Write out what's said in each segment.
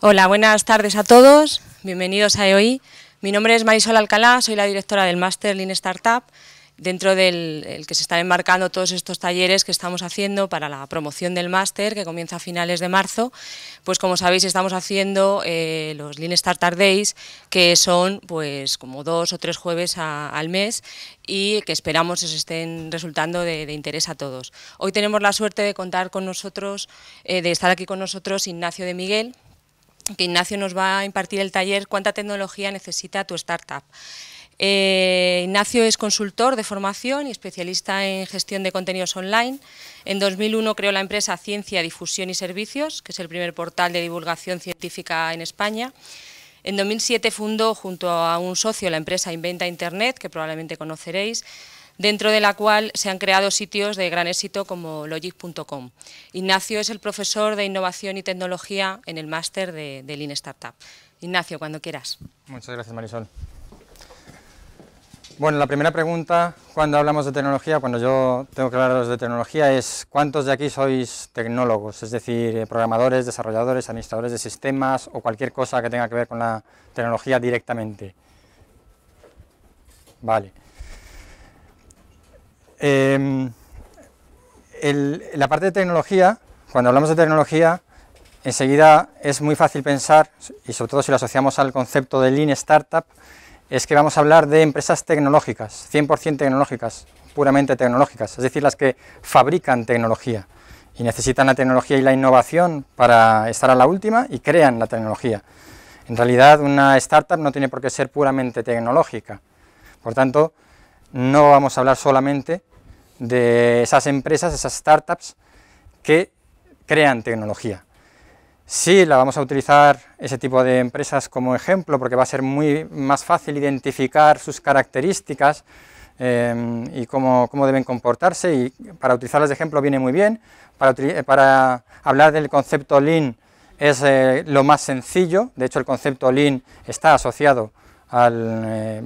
Hola, buenas tardes a todos. Bienvenidos a EOI. Mi nombre es Marisol Alcalá, soy la directora del Máster Lean Startup, dentro del que se están enmarcando todos estos talleres que estamos haciendo para la promoción del máster, que comienza a finales de marzo. Pues como sabéis, estamos haciendo eh, los Lean Startup Days, que son pues como dos o tres jueves al mes y que esperamos se estén resultando de, interés a todos. Hoy tenemos la suerte de contar con nosotros, eh, de estar aquí con nosotros Ignacio de Miguel, que Ignacio nos va a impartir el taller ¿Cuánta tecnología necesita tu startup? Eh, Ignacio es consultor de formación y especialista en gestión de contenidos online. En 2001 creó la empresa Ciencia, Difusión y Servicios, que es el primer portal de divulgación científica en España. En 2007 fundó junto a un socio la empresa Inventa Internet, que probablemente conoceréis, dentro de la cual se han creado sitios de gran éxito como logic.com. Ignacio es el profesor de Innovación y Tecnología en el máster de, Lean Startup. Ignacio, cuando quieras. Muchas gracias, Marisol. Bueno, la primera pregunta cuando hablamos de tecnología, cuando yo tengo que hablaros de tecnología, es ¿cuántos de aquí sois tecnólogos? Es decir, eh, programadores, desarrolladores, administradores de sistemas o cualquier cosa que tenga que ver con la tecnología directamente. Vale. Em, la parte de tecnología, cuando hablamos de tecnología, enseguida es muy fácil pensar, y sobre todo si lo asociamos al concepto de Lean Startup, es que vamos a hablar de empresas tecnológicas, 100% tecnológicas, puramente tecnológicas, es decir, las que fabrican tecnología y necesitan la tecnología y la innovación para estar a la última y crean la tecnología. En realidad, una startup no tiene por qué ser puramente tecnológica. Por tanto, no vamos a hablar solamente de esas empresas, esas startups que crean tecnología. Sí, la vamos a utilizar ese tipo de empresas como ejemplo porque va a ser muy más fácil identificar sus características eh, y cómo, deben comportarse y para utilizarlas de ejemplo viene muy bien. Para, eh, hablar del concepto Lean es eh, lo más sencillo, de hecho el concepto Lean está asociado eh,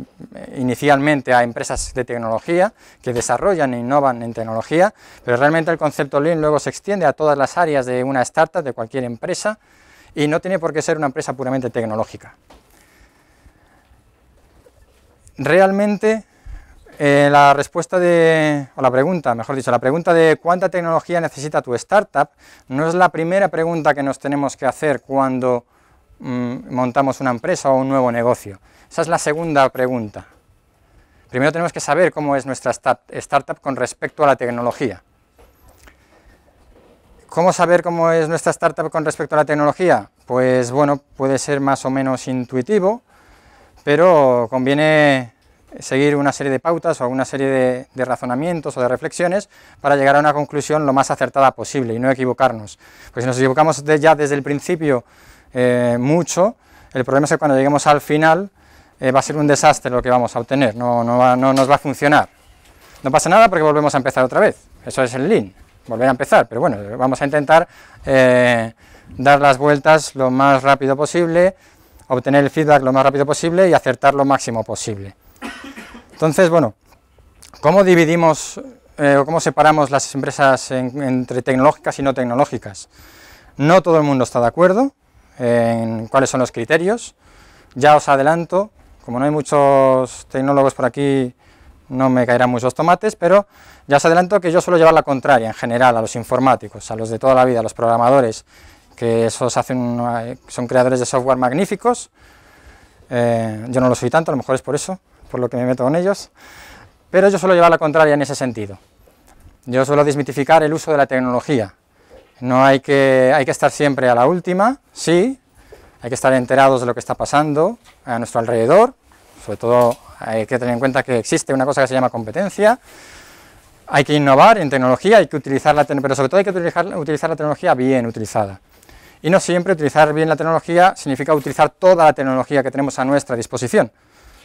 inicialmente a empresas de tecnología que desarrollan e innovan en tecnología, pero realmente el concepto Lean luego se extiende a todas las áreas de una startup, de cualquier empresa, y no tiene por qué ser una empresa puramente tecnológica. Realmente eh, la respuesta de, o la pregunta, mejor dicho, la pregunta de cuánta tecnología necesita tu startup no es la primera pregunta que nos tenemos que hacer cuando mm, montamos una empresa o un nuevo negocio. Esa es la segunda pregunta. Primero tenemos que saber cómo es nuestra startup con respecto a la tecnología. ¿Cómo saber cómo es nuestra startup con respecto a la tecnología? Pues bueno, puede ser más o menos intuitivo, pero conviene seguir una serie de pautas o una serie de, razonamientos o de reflexiones para llegar a una conclusión lo más acertada posible y no equivocarnos. Pues si nos equivocamos ya desde el principio eh, mucho, el problema es que cuando lleguemos al final eh, va a ser un desastre lo que vamos a obtener, no, nos va a funcionar. No pasa nada porque volvemos a empezar otra vez, eso es el lean, volver a empezar, pero bueno, vamos a intentar eh, dar las vueltas lo más rápido posible, obtener el feedback lo más rápido posible y acertar lo máximo posible. Entonces, bueno, ¿cómo dividimos eh, o cómo separamos las empresas entre tecnológicas y no tecnológicas? No todo el mundo está de acuerdo en cuáles son los criterios. Ya os adelanto como no hay muchos tecnólogos por aquí, no me caerán muchos tomates, pero ya os adelanto que yo suelo llevar la contraria en general a los informáticos, a los de toda la vida, a los programadores, que esos hacen, son creadores de software magníficos. Eh, yo no lo soy tanto, a lo mejor es por eso, por lo que me meto con ellos, pero yo suelo llevar la contraria en ese sentido. Yo suelo desmitificar el uso de la tecnología. No hay que, hay que estar siempre a la última, sí, hay que estar enterados de lo que está pasando a nuestro alrededor, sobre todo hay que tener en cuenta que existe una cosa que se llama competencia, hay que innovar en tecnología, hay que utilizarla, pero sobre todo hay que utilizar, la tecnología bien utilizada. Y no siempre utilizar bien la tecnología significa utilizar toda la tecnología que tenemos a nuestra disposición,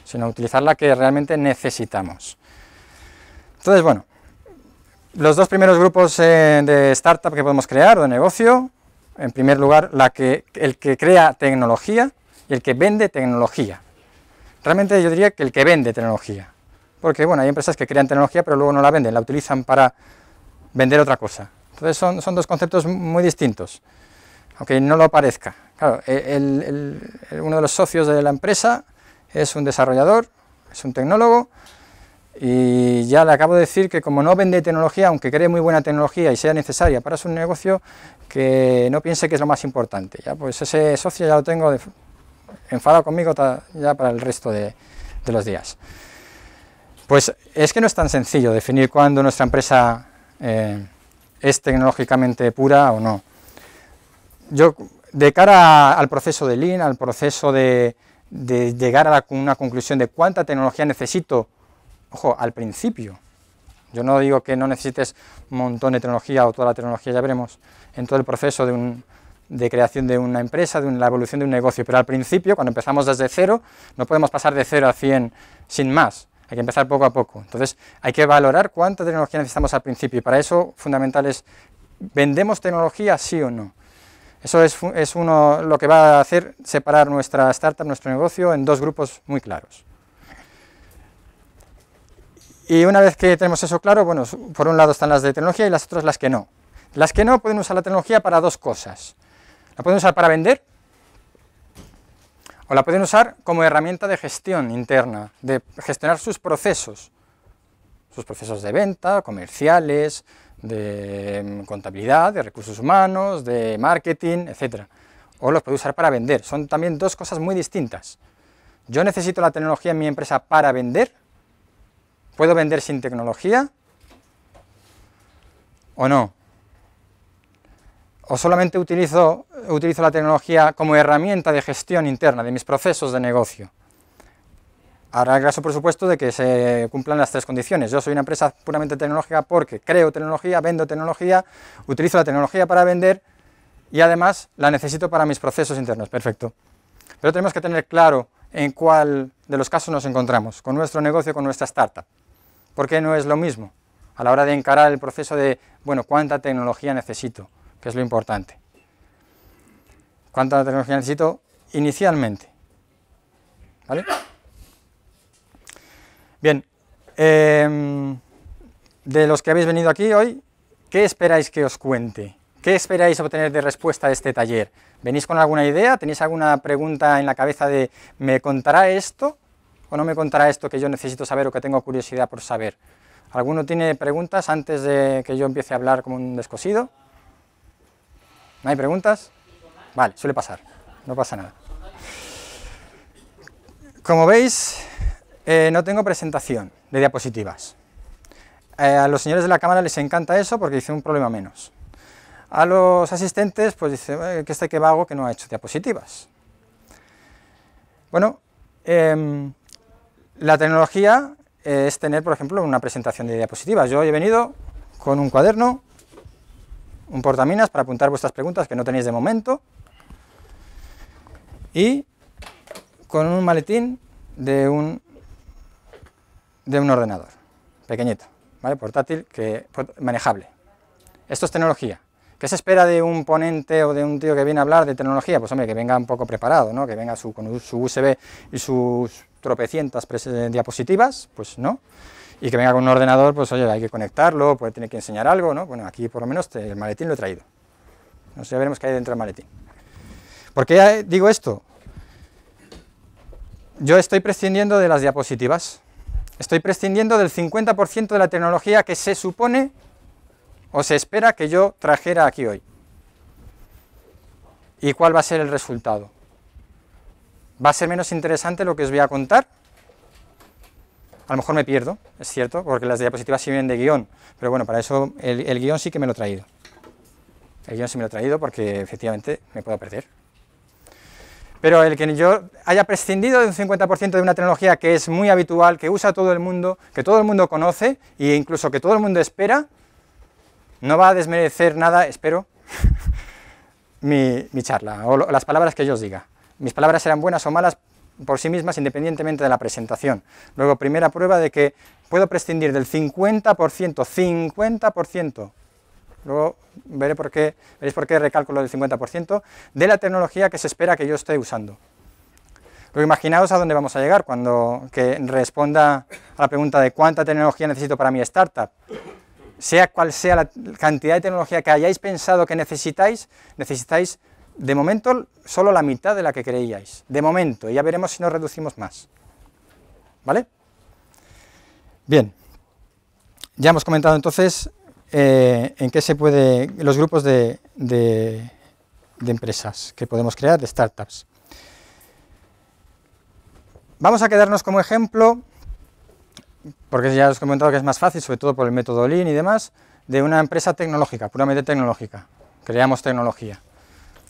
sino utilizar la que realmente necesitamos. Entonces, bueno, los dos primeros grupos eh, de startup que podemos crear, o de negocio, en primer lugar, la que, el que crea tecnología y el que vende tecnología. Realmente yo diría que el que vende tecnología, porque bueno, hay empresas que crean tecnología pero luego no la venden, la utilizan para vender otra cosa. Entonces son, dos conceptos muy distintos, aunque no lo parezca. E, uno de los socios de la empresa es un desarrollador, es un tecnólogo, y ya le acabo de decir que como no vende tecnología, aunque cree muy buena tecnología y sea necesaria para su negocio, que no piense que es lo más importante. Ya pues ese socio ya lo tengo de, enfadado conmigo ya para el resto de, los días. Pues es que no es tan sencillo definir cuándo nuestra empresa eh, es tecnológicamente pura o no. Yo, de cara al proceso de Lean, al proceso de, llegar a una conclusión de cuánta tecnología necesito, ojo, al principio. Yo no digo que no necesites un montón de tecnología o toda la tecnología, ya veremos, en todo el proceso de un, de creación de una empresa, de la evolución de un negocio, pero al principio, cuando empezamos desde cero, no podemos pasar de cero a 100 sin más, hay que empezar poco a poco. Entonces, hay que valorar cuánta tecnología necesitamos al principio y para eso fundamental es, ¿vendemos tecnología sí o no? Eso es, es uno, lo que va a hacer separar nuestra startup, nuestro negocio, en dos grupos muy claros. Y una vez que tenemos eso claro, bueno, por un lado están las de tecnología y las otras las que no. Las que no pueden usar la tecnología para dos cosas. La pueden usar para vender o la pueden usar como herramienta de gestión interna, de gestionar sus procesos, sus procesos de venta, comerciales, de mm, contabilidad, de recursos humanos, de marketing, etc. O los puede usar para vender. Son también dos cosas muy distintas. Yo necesito la tecnología en mi empresa para vender. ¿Puedo vender sin tecnología? ¿O no? o solamente utilizo, utilizo la tecnología como herramienta de gestión interna de mis procesos de negocio. Ahora el caso, por supuesto, de que se cumplan las tres condiciones. Yo soy una empresa puramente tecnológica porque creo tecnología, vendo tecnología, utilizo la tecnología para vender y además la necesito para mis procesos internos. Perfecto. Pero tenemos que tener claro en cuál de los casos nos encontramos, con nuestro negocio, con nuestra startup. Porque no es lo mismo a la hora de encarar el proceso de, bueno, ¿cuánta tecnología necesito? que es lo importante. ¿Cuánta tecnología necesito inicialmente? ¿Vale? Bien, em, de los que habéis venido aquí hoy, ¿qué esperáis que os cuente? ¿Qué esperáis obtener de respuesta de este taller? ¿Venís con alguna idea? ¿Tenéis alguna pregunta en la cabeza de ¿me contará esto? ¿O no me contará esto que yo necesito saber o que tengo curiosidad por saber? ¿Alguno tiene preguntas antes de que yo empiece a hablar como un descosido? ¿No hay preguntas? Vale, suele pasar, no pasa nada. Como veis, eh, no tengo presentación de diapositivas. Eh, a los señores de la cámara les encanta eso porque dicen un problema menos. A los asistentes, pues dice eh, que este que vago que no ha hecho diapositivas. Bueno, em, la tecnología es tener, por ejemplo, una presentación de diapositivas. Yo he venido con un cuaderno un portaminas para apuntar vuestras preguntas que no tenéis de momento. Y con un maletín de un, de un ordenador, pequeñito, ¿vale? Portátil, que, manejable. Esto es tecnología. ¿Qué se espera de un ponente o de un tío que viene a hablar de tecnología? Pues hombre, que venga un poco preparado, ¿no? Que venga con su USB y sus tropecientas eh, diapositivas, pues no y que venga con un ordenador, pues oye, hay que conectarlo, puede tener que enseñar algo, ¿no? Bueno, aquí por lo menos el maletín lo he traído. No sé, ya veremos qué hay dentro del maletín. ¿Por qué eh, digo esto? Yo estoy prescindiendo de las diapositivas. Estoy prescindiendo del 50% de la tecnología que se supone o se espera que yo trajera aquí hoy. ¿Y cuál va a ser el resultado? ¿Va a ser menos interesante lo que os voy a contar a lo mejor me pierdo, es cierto, porque las diapositivas sirven de guión, pero bueno, para eso el, guión sí que me lo he traído. El guión sí me lo he traído porque efectivamente me puedo perder. Pero el que yo haya prescindido de un 50% de una tecnología que es muy habitual, que usa todo el mundo, que todo el mundo conoce e incluso que todo el mundo espera, no va a desmerecer nada, espero, mi, charla o las palabras que yo os diga. Mis palabras serán buenas o malas, por sí mismas independientemente de la presentación. Luego, primera prueba de que puedo prescindir del 50%, 50%, luego veré por qué, veréis por qué recálculo del 50%, de la tecnología que se espera que yo esté usando. Luego imaginaos a dónde vamos a llegar cuando responda a la pregunta de cuánta tecnología necesito para mi startup. Sea cual sea la cantidad de tecnología que hayáis pensado que necesitáis, necesitáis de momento, solo la mitad de la que creíais. De momento, ya veremos si nos reducimos más. ¿Vale? Bien. Ya hemos comentado entonces eh, en qué se puede, los grupos de, empresas que podemos crear, de startups. Vamos a quedarnos como ejemplo, porque ya os he comentado que es más fácil, sobre todo por el método Lean y demás, de una empresa tecnológica, puramente tecnológica. Creamos tecnología.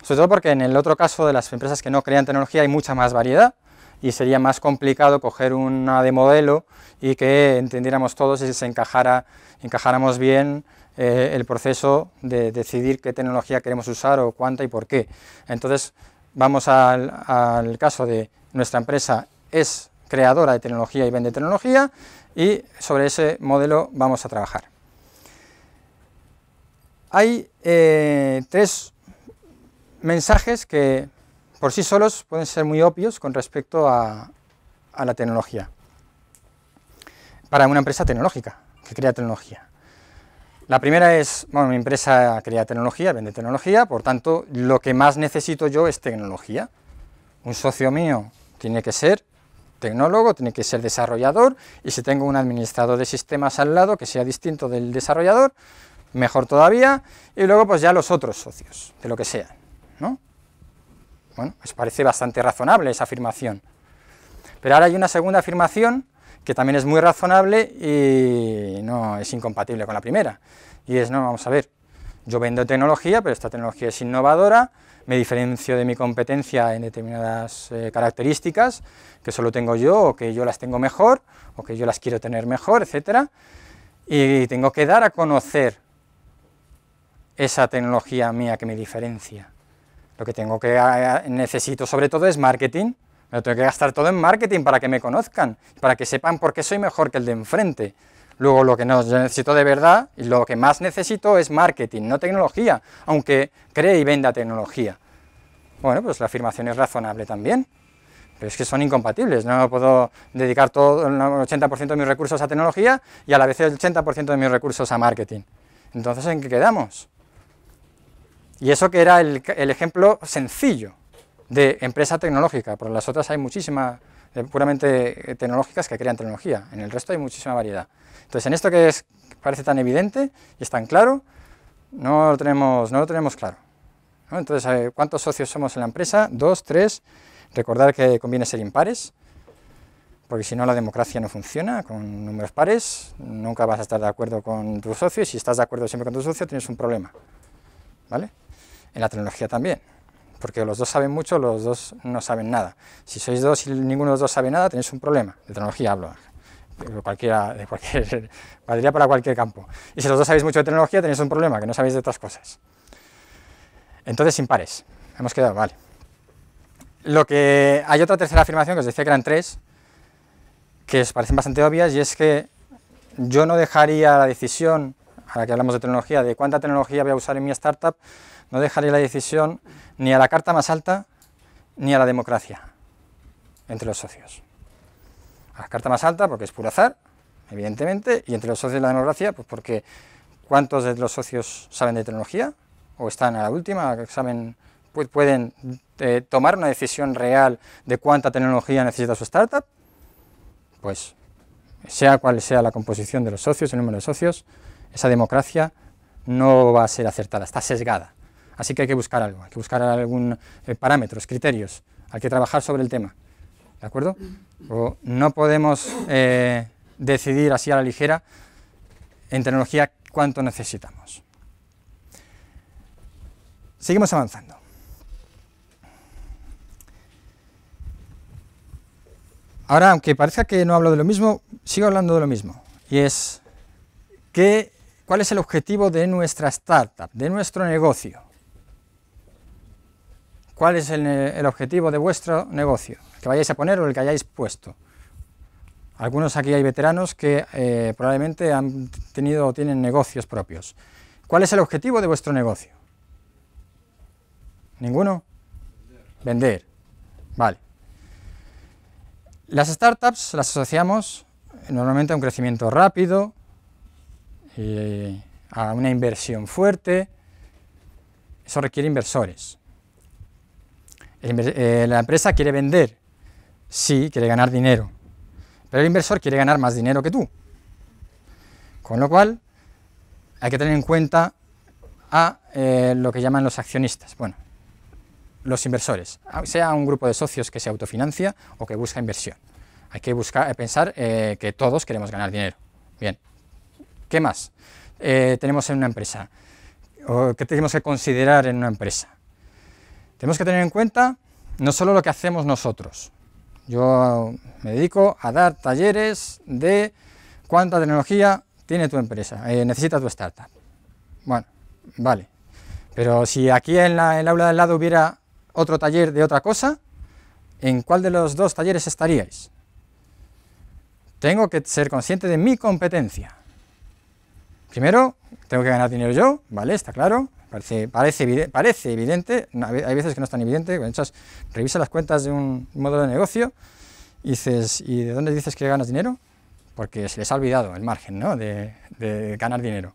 Sobre todo porque en el otro caso de las empresas que no crean tecnología hay mucha más variedad y sería más complicado coger una de modelo y que entendiéramos todos y se encajara, encajáramos bien eh, el proceso de decidir qué tecnología queremos usar o cuánta y por qué. Entonces vamos al, caso de nuestra empresa es creadora de tecnología y vende tecnología y sobre ese modelo vamos a trabajar. Hay eh, tres mensajes que por sí solos pueden ser muy obvios con respecto a, la tecnología. Para una empresa tecnológica que crea tecnología. La primera es, bueno, mi empresa crea tecnología, vende tecnología, por tanto, lo que más necesito yo es tecnología. Un socio mío tiene que ser tecnólogo, tiene que ser desarrollador, y si tengo un administrador de sistemas al lado que sea distinto del desarrollador, mejor todavía, y luego pues ya los otros socios, de lo que sea. ¿no? Bueno, os pues parece bastante razonable esa afirmación. Pero ahora hay una segunda afirmación que también es muy razonable y no es incompatible con la primera. Y es, no, vamos a ver, yo vendo tecnología, pero esta tecnología es innovadora, me diferencio de mi competencia en determinadas eh, características que solo tengo yo o que yo las tengo mejor o que yo las quiero tener mejor, etcétera, y tengo que dar a conocer esa tecnología mía que me diferencia. Lo que tengo que necesito sobre todo es marketing. Me lo tengo que gastar todo en marketing para que me conozcan, para que sepan por qué soy mejor que el de enfrente. Luego lo que necesito de verdad y lo que más necesito es marketing, no tecnología, aunque cree y venda tecnología. Bueno, pues la afirmación es razonable también. Pero es que son incompatibles, no puedo dedicar todo el 80% de mis recursos a tecnología y a la vez el 80% de mis recursos a marketing. Entonces, ¿en qué quedamos? Y eso que era el, ejemplo sencillo de empresa tecnológica, porque las otras hay muchísimas eh, puramente eh, tecnológicas que crean tecnología, en el resto hay muchísima variedad. Entonces, en esto que es, parece tan evidente y es tan claro, no lo tenemos, no lo tenemos claro. Entonces, eh, ¿cuántos socios somos en la empresa? Dos, tres. Recordar que conviene ser impares, porque si no la democracia no funciona con números pares, nunca vas a estar de acuerdo con tus socios y si estás de acuerdo siempre con tu socio tienes un problema. ¿Vale? en la tecnología también, porque los dos saben mucho, los dos no saben nada. Si sois dos y ninguno de los dos sabe nada, tenéis un problema, de tecnología hablo, de cualquier, valdría para cualquier campo. Y si los dos sabéis mucho de tecnología, tenéis un problema, que no sabéis de otras cosas. Entonces, sin pares, hemos quedado, vale. Lo que, hay otra tercera afirmación que os decía que eran tres, que os parecen bastante obvias, y es que yo no dejaría la decisión, ahora que hablamos de tecnología, de cuánta tecnología voy a usar en mi startup, no dejaré la decisión ni a la carta más alta ni a la democracia entre los socios. A la carta más alta porque es puro azar, evidentemente, y entre los socios y la democracia, pues porque ¿cuántos de los socios saben de tecnología? ¿O están a la última? ¿Saben, pues ¿Pueden eh, tomar una decisión real de cuánta tecnología necesita su startup? Pues sea cual sea la composición de los socios, el número de socios, esa democracia no va a ser acertada, está sesgada. Así que hay que buscar algo, hay que buscar algún eh, parámetros, criterios, hay que trabajar sobre el tema. ¿De acuerdo? no podemos eh, decidir así a la ligera en tecnología cuánto necesitamos. Seguimos avanzando. Ahora, aunque parezca que no hablo de lo mismo, sigo hablando de lo mismo. Y es, ¿cuál es el objetivo de nuestra startup, de nuestro negocio? cuál es el, objetivo de vuestro negocio, el que vayáis a poner o el que hayáis puesto. Algunos aquí hay veteranos que eh, probablemente han tenido o tienen negocios propios. ¿Cuál es el objetivo de vuestro negocio? ¿Ninguno? Vender. Vale. Las startups las asociamos normalmente a un crecimiento rápido, eh, a una inversión fuerte. Eso requiere inversores. Eh, la empresa quiere vender, sí, quiere ganar dinero, pero el inversor quiere ganar más dinero que tú. Con lo cual, hay que tener en cuenta a eh, lo que llaman los accionistas, bueno, los inversores, ah, sea un grupo de socios que se autofinancia o que busca inversión. Hay que buscar, eh, pensar que todos queremos ganar dinero. Bien, ¿qué más tenemos en una empresa? qué tenemos que considerar en una empresa? Tenemos que tener en cuenta no solo lo que hacemos nosotros. Yo me dedico a dar talleres de cuánta tecnología tiene tu empresa, eh, necesita tu startup. Bueno, vale. Pero si aquí en en el aula del lado hubiera otro taller de otra cosa, ¿en cuál de los dos talleres estaríais? Tengo que ser consciente de mi competencia. Primero, tengo que ganar dinero yo, ¿vale? Está claro. Parece, parece, evidente, hay veces que no es tan evidente, cuando revisa las cuentas de un modelo de negocio y dices, ¿y de dónde dices que ganas dinero? Porque se les ha olvidado el margen ¿no? de, ganar dinero.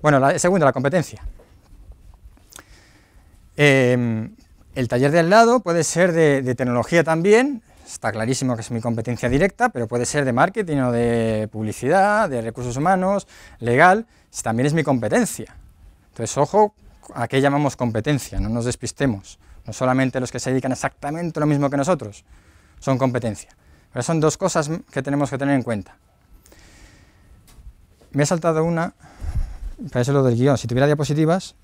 Bueno, la, segundo, la competencia. Em, el taller de al lado puede ser de, de tecnología también, está clarísimo que es mi competencia directa, pero puede ser de marketing o de publicidad, de recursos humanos, legal, también es mi competencia. Entonces, ojo ¿A qué llamamos competencia? No nos despistemos. No solamente los que se dedican exactamente lo mismo que nosotros son competencia. Pero son dos cosas que tenemos que tener en cuenta. Me he saltado una, para eso lo del guión. Si tuviera diapositivas,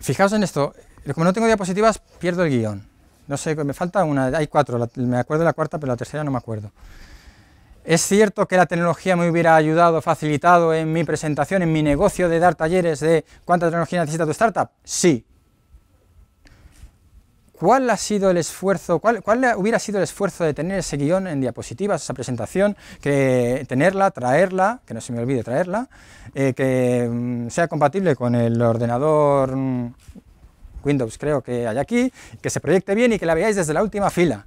fijaos en esto, como no tengo diapositivas, pierdo el guión. No sé, me falta una, hay cuatro, me acuerdo de la cuarta, pero la tercera no me acuerdo. Es cierto que la tecnología me hubiera ayudado, facilitado en mi presentación, en mi negocio de dar talleres de cuánta tecnología necesita tu startup. Sí. ¿Cuál ha sido el esfuerzo, cuál, hubiera sido el esfuerzo de tener ese guión en diapositivas, esa presentación, que tenerla, traerla, que no se me olvide traerla, eh, que mm, sea compatible con el ordenador mm, Windows, creo que hay aquí, que se proyecte bien y que la veáis desde la última fila?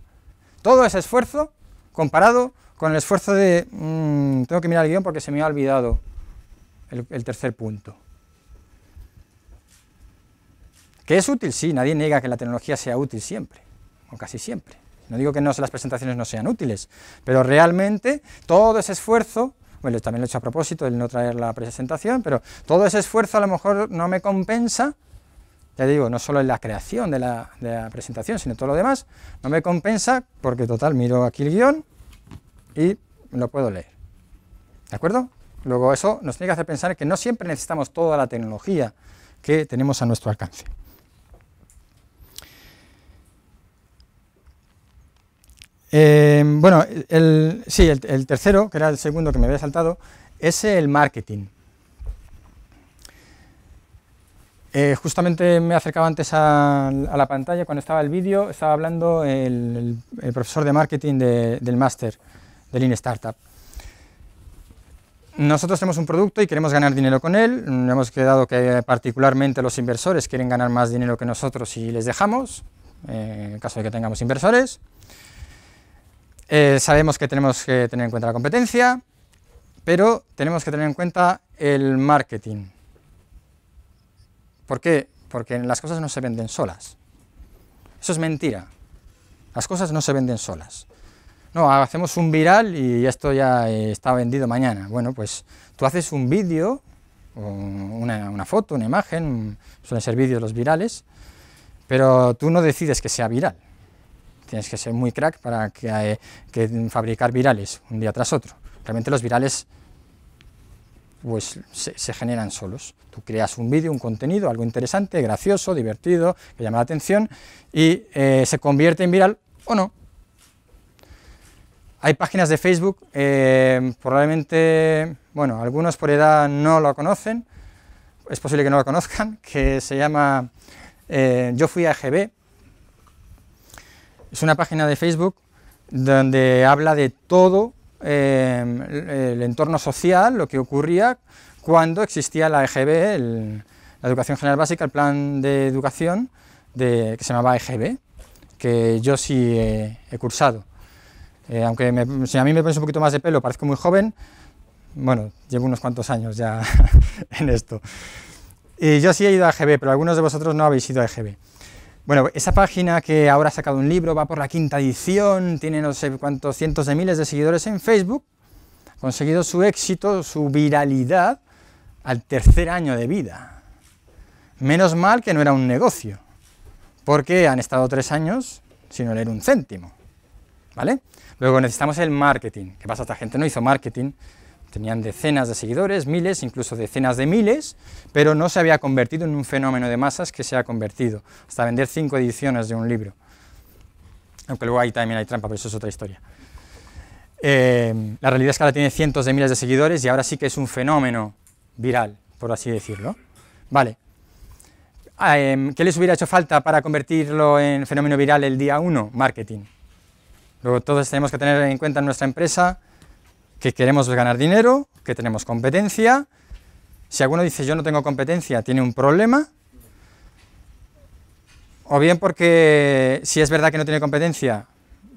Todo ese esfuerzo comparado con el esfuerzo de... Mm, tengo que mirar el guión porque se me ha olvidado el, tercer punto. ¿Que es útil? Sí, nadie niega que la tecnología sea útil siempre, o casi siempre. No digo que no, las presentaciones no sean útiles, pero realmente todo ese esfuerzo, bueno, también lo he hecho a propósito el no traer la presentación, pero todo ese esfuerzo a lo mejor no me compensa, ya digo, no solo en la creación de la, presentación, sino todo lo demás, no me compensa porque total, miro aquí el guión, y lo puedo leer. ¿De acuerdo? Luego eso nos tiene que hacer pensar que no siempre necesitamos toda la tecnología que tenemos a nuestro alcance. Eh, bueno, el, sí, el, tercero, que era el segundo que me había saltado, es el marketing. Eh, justamente me acercaba antes a, la pantalla, cuando estaba el vídeo, estaba hablando el, profesor de marketing del máster de Lean Startup. Nosotros tenemos un producto y queremos ganar dinero con él. Hemos quedado que particularmente los inversores quieren ganar más dinero que nosotros si les dejamos, eh, en caso de que tengamos inversores. Eh, sabemos que tenemos que tener en cuenta la competencia, pero tenemos que tener en cuenta el marketing. ¿Por qué? Porque las cosas no se venden solas. Eso es mentira. Las cosas no se venden solas no, hacemos un viral y esto ya eh, está vendido mañana. Bueno, pues tú haces un vídeo, una, una, foto, una imagen, suelen ser vídeos los virales, pero tú no decides que sea viral. Tienes que ser muy crack para que, eh, fabricar virales un día tras otro. Realmente los virales pues se, generan solos. Tú creas un vídeo, un contenido, algo interesante, gracioso, divertido, que llama la atención y eh, se convierte en viral o no. Hay páginas de Facebook, eh, probablemente, bueno, algunos por edad no lo conocen, es posible que no lo conozcan, que se llama eh, Yo fui a EGB. Es una página de Facebook donde habla de todo eh, el, entorno social, lo que ocurría cuando existía la EGB, la Educación General Básica, el plan de educación que se llamaba EGB, que yo sí he cursado. Eh, aunque si a mí me pones un poquito más de pelo, parezco muy joven, bueno, llevo unos cuantos años ya en esto. Y yo sí he ido a GB, pero algunos de vosotros no habéis ido a GB. Bueno, esa página que ahora ha sacado un libro, va por la quinta edición, tiene no sé cuántos cientos de miles de seguidores en Facebook, ha conseguido su éxito, su viralidad al tercer año de vida. Menos mal que no era un negocio, porque han estado tres años sin leer un céntimo. ¿Vale? Luego necesitamos el marketing. ¿Qué pasa? Esta gente no hizo marketing. Tenían decenas de seguidores, miles, incluso decenas de miles, pero no se había convertido en un fenómeno de masas que se ha convertido, hasta vender cinco ediciones de un libro. Aunque luego hay también hay trampa, pero eso es otra historia. Eh, la realidad es que ahora tiene cientos de miles de seguidores y ahora sí que es un fenómeno viral, por así decirlo. Vale. Eh, ¿Qué les hubiera hecho falta para convertirlo en fenómeno viral el día 1? Marketing. Luego todos tenemos que tener en cuenta en nuestra empresa que queremos ganar dinero, que tenemos competencia. Si alguno dice yo no tengo competencia, tiene un problema. O bien porque si es verdad que no tiene competencia,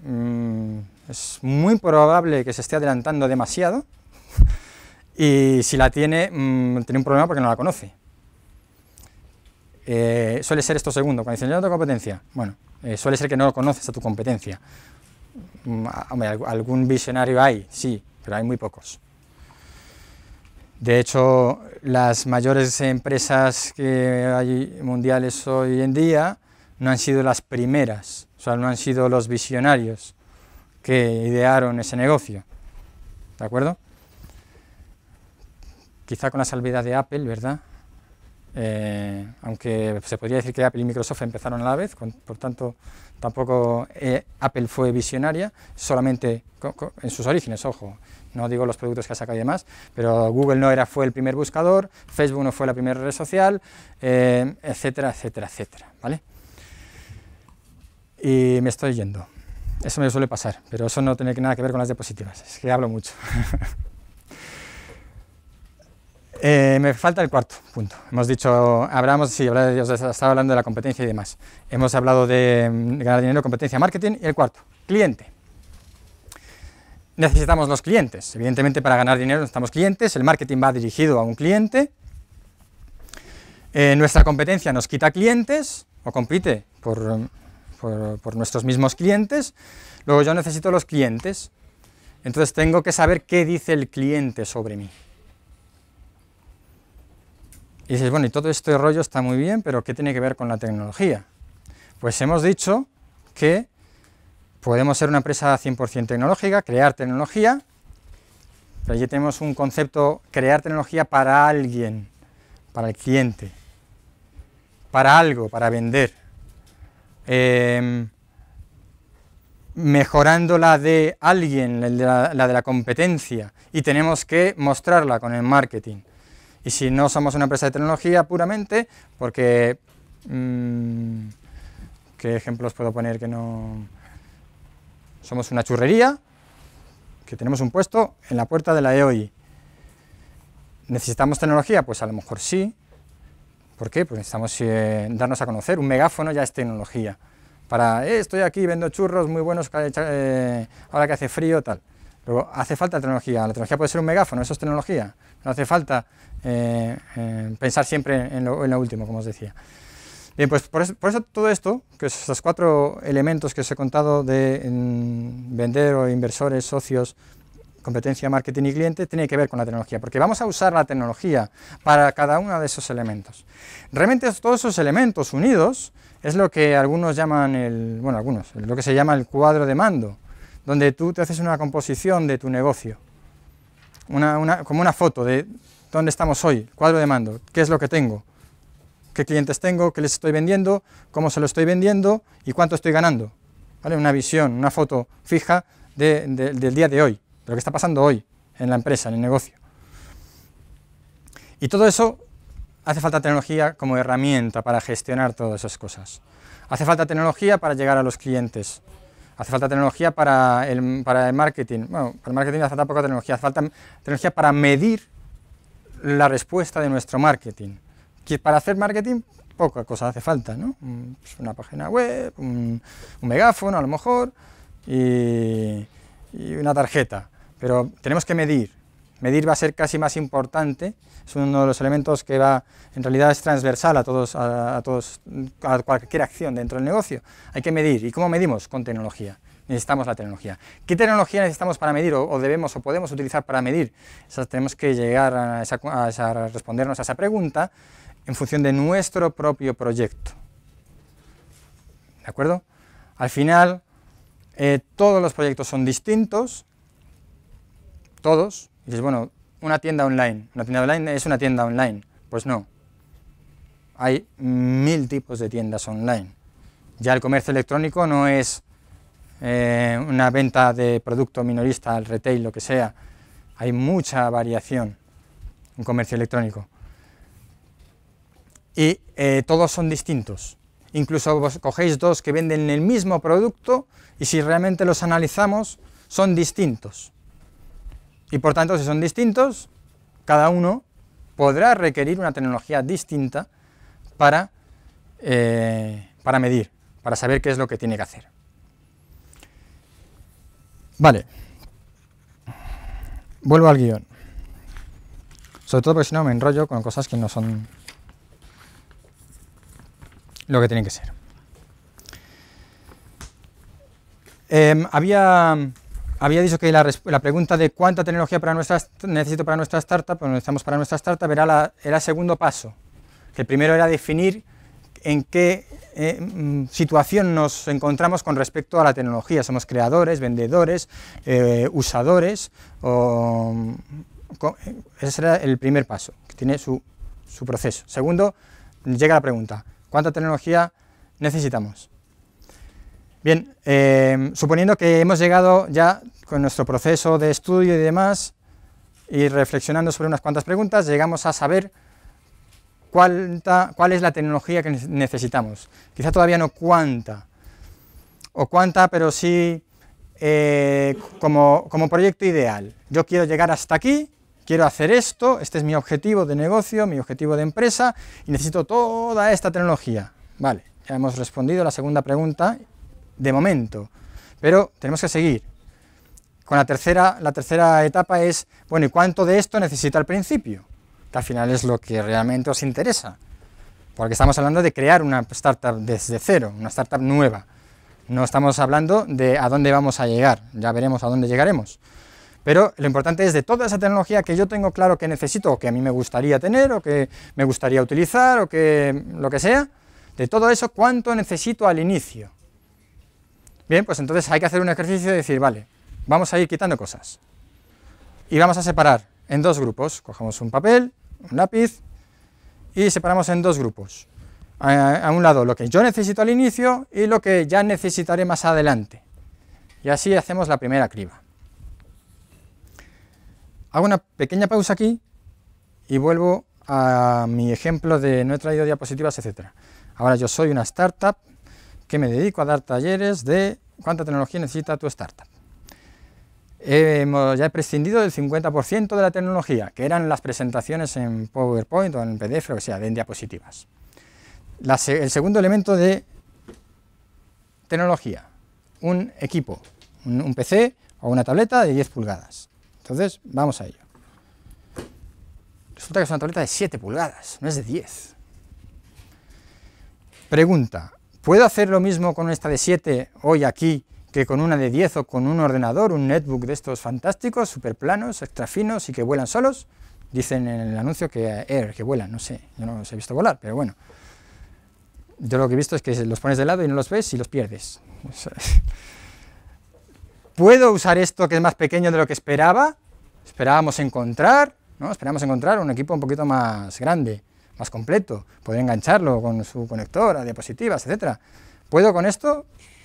mm, es muy probable que se esté adelantando demasiado. y si la tiene, mm, tiene un problema porque no la conoce. Eh, suele ser esto segundo, cuando dicen yo no tengo competencia. Bueno, eh, suele ser que no conoces a tu competencia. Mm, algún visionario hay, sí, pero hay muy pocos. De hecho, las mayores empresas que hay mundiales hoy en día no han sido las primeras, o sea, no han sido los visionarios que idearon ese negocio. ¿De acuerdo? Quizá con la salvedad de Apple, ¿verdad? Eh, aunque se podría decir que Apple y Microsoft empezaron a la vez, por tanto tampoco eh, Apple fue visionaria, solamente en sus orígenes, ojo, no digo los productos que ha sacado y demás, pero Google no era, fue el primer buscador, Facebook no fue la primera red social, eh, etcétera, etcétera, etcétera, ¿vale? Y me estoy yendo. Eso me suele pasar, pero eso no tiene nada que ver con las diapositivas, es que hablo mucho. Eh, me falta el cuarto punto. Hemos dicho, hablamos, sí, estaba hablando de la competencia y demás. Hemos hablado de mm, ganar dinero, competencia, marketing. Y el cuarto, cliente. Necesitamos los clientes. Evidentemente, para ganar dinero necesitamos clientes. El marketing va dirigido a un cliente. Eh, nuestra competencia nos quita clientes o compite por nuestros mismos clientes. Luego yo necesito los clientes. Entonces tengo que saber qué dice el cliente sobre mí. Y dices, bueno, y todo este rollo está muy bien, pero ¿qué tiene que ver con la tecnología? Pues hemos dicho que podemos ser una empresa 100% tecnológica, crear tecnología, pero ya tenemos un concepto, crear tecnología para alguien, para el cliente, para algo, para vender, em, mejorando la de alguien, la de la competencia, y tenemos que mostrarla con el marketing. Y si no somos una empresa de tecnología puramente, porque... Mm, ¿Qué ejemplos puedo poner que no...? Somos una churrería, que tenemos un puesto en la puerta de la EOI. ¿Necesitamos tecnología? Pues a lo mejor sí. ¿Por qué? Pues necesitamos eh, darnos a conocer. Un megáfono ya es tecnología. Para, eh, estoy aquí, vendo churros muy buenos, eh, ahora que hace frío, tal luego hace falta tecnología. La tecnología puede ser un megáfono, eso es tecnología. No hace falta eh, eh, pensar siempre en lo, último, como os decía. Bien, pues por eso, todo esto, que es esos cuatro elementos que os he contado de vender o inversores, socios, competencia, marketing y cliente, tiene que ver con la tecnología, porque vamos a usar la tecnología para cada uno de esos elementos. Realmente todos esos elementos unidos es lo que algunos llaman el, bueno, algunos, lo que se llama el cuadro de mando donde tú te haces una composición de tu negocio, una, como una foto de dónde estamos hoy, cuadro de mando, qué es lo que tengo, qué clientes tengo, qué les estoy vendiendo, cómo se lo estoy vendiendo y cuánto estoy ganando. ¿Vale? Una visión, una foto fija del día de hoy, de lo que está pasando hoy en la empresa, en el negocio. Y todo eso hace falta tecnología como herramienta para gestionar todas esas cosas. Hace falta tecnología para llegar a los clientes hace falta tecnología para el, para el marketing, bueno, para el marketing hace falta poca tecnología, hace falta tecnología para medir la respuesta de nuestro marketing. Que para hacer marketing poca cosa hace falta, ¿no? Pues, una página web, un, megáfono a lo mejor y una tarjeta, pero tenemos que medir Medir va a ser casi más importante, es uno de los elementos que va, en realidad es transversal a, todos, a, todos, a cualquier acción dentro del negocio. Hay que medir. ¿Y cómo medimos? Con tecnología necesitamos la tecnología. ¿Qué tecnología necesitamos para medir o, debemos o podemos utilizar para medir? tenemos que llegar a, respondernos a esa pregunta en función de nuestro propio proyecto. ¿De acuerdo? Al final, eh, todos los proyectos son distintos, todos, dices, bueno, una tienda online. Una tienda online es una tienda online. Pues no. Hay mil tipos de tiendas online. Ya el comercio electrónico no es eh, una venta de producto minorista al retail, lo que sea. Hay mucha variación en comercio electrónico. Y eh, todos son distintos. Incluso vos cogéis dos que venden el mismo producto y si realmente los analizamos, son distintos. Y por tanto, si son distintos, cada uno podrá requerir una tecnología distinta para, eh, para medir, para saber qué es lo que tiene que hacer. Vale. Vuelvo al guión. Sobre todo porque si no me enrollo con cosas que no son lo que tienen que ser. Em, había había dicho que la, pregunta de cuánta tecnología necesito para nuestra startup, o necesitamos para nuestra startup, era, el segundo paso. el primero era definir en qué eh, mm, situación nos encontramos con respecto a la tecnología. Somos creadores, vendedores, eh, usadores. Mm, eh, ese era el primer paso, que tiene su, proceso. Segundo, llega la pregunta, ¿cuánta tecnología necesitamos? Bien, suponiendo que hemos llegado ya con nuestro proceso de estudio y demás, y reflexionando sobre unas cuantas preguntas, llegamos a saber cuánta, cuál es la tecnología que necesitamos. Quizá todavía no cuánta, o cuánta, pero sí eh, como, como proyecto ideal. Yo quiero llegar hasta aquí, quiero hacer esto, este es mi objetivo de negocio, mi objetivo de empresa, y necesito toda esta tecnología. Vale, ya hemos respondido la segunda pregunta de momento, pero tenemos que seguir. Con la tercera, la tercera etapa es, bueno, ¿y cuánto de esto necesita al principio? Que al final es lo que realmente os interesa. Porque estamos hablando de crear una startup desde cero, una startup nueva. No estamos hablando de a dónde vamos a llegar, ya veremos a dónde llegaremos. Pero lo importante es de toda esa tecnología que yo tengo claro que necesito, o que a mí me gustaría tener, o que me gustaría utilizar, o que lo que sea, de todo eso, ¿cuánto necesito al inicio? Bien, pues entonces hay que hacer un ejercicio de decir, vale, vamos a ir quitando cosas. Y vamos a separar en dos grupos. Cogemos un papel, un lápiz y separamos en dos grupos. A, un lado lo que yo necesito al inicio y lo que ya necesitaré más adelante. Y así hacemos la primera criba. Hago una pequeña pausa aquí y vuelvo a mi ejemplo de no he traído diapositivas, etcétera. Ahora yo soy una startup que me dedico a dar talleres de cuánta tecnología necesita tu startup. Hemos ya he prescindido del 50% de la tecnología, que eran las presentaciones en PowerPoint o en PDF, o sea, en diapositivas. el segundo elemento de tecnología, un equipo, un, un PC o una tableta de 10 pulgadas. Entonces, vamos a ello. Resulta que es una tableta de 7 pulgadas, no es de 10. Pregunta, ¿puedo hacer lo mismo con esta de 7 hoy aquí que con una de 10 o con un ordenador, un netbook de estos fantásticos, super planos, extra finos y que vuelan solos. Dicen en el anuncio que Air, que vuelan, no sé, yo no los he visto volar, pero bueno. Yo lo que he visto es que los pones de lado y no los ves y los pierdes. ¿Puedo usar esto que es más pequeño de lo que esperaba? Esperábamos encontrar, ¿no? Esperábamos encontrar un equipo un poquito más grande, más completo. Poder engancharlo con su conector a diapositivas, etc. ¿Puedo con esto?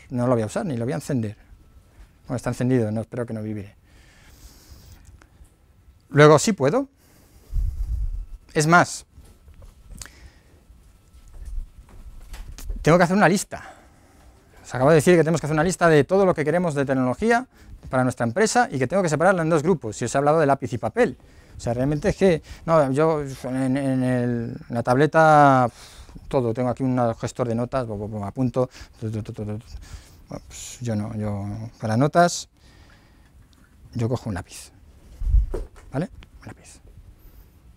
no lo voy a usar ni lo voy a encender. Bueno, está encendido, no espero que no viviré. Luego sí puedo. Es más, tengo que hacer una lista. Os acabo de decir que tenemos que hacer una lista de todo lo que queremos de tecnología para nuestra empresa y que tengo que separarla en dos grupos. Si os he hablado de lápiz y papel. O sea, realmente es que, no, yo en, en la tableta todo, tengo aquí un gestor de notas, apunto, pues yo no, yo para notas yo cojo un lápiz, ¿vale? Un lápiz.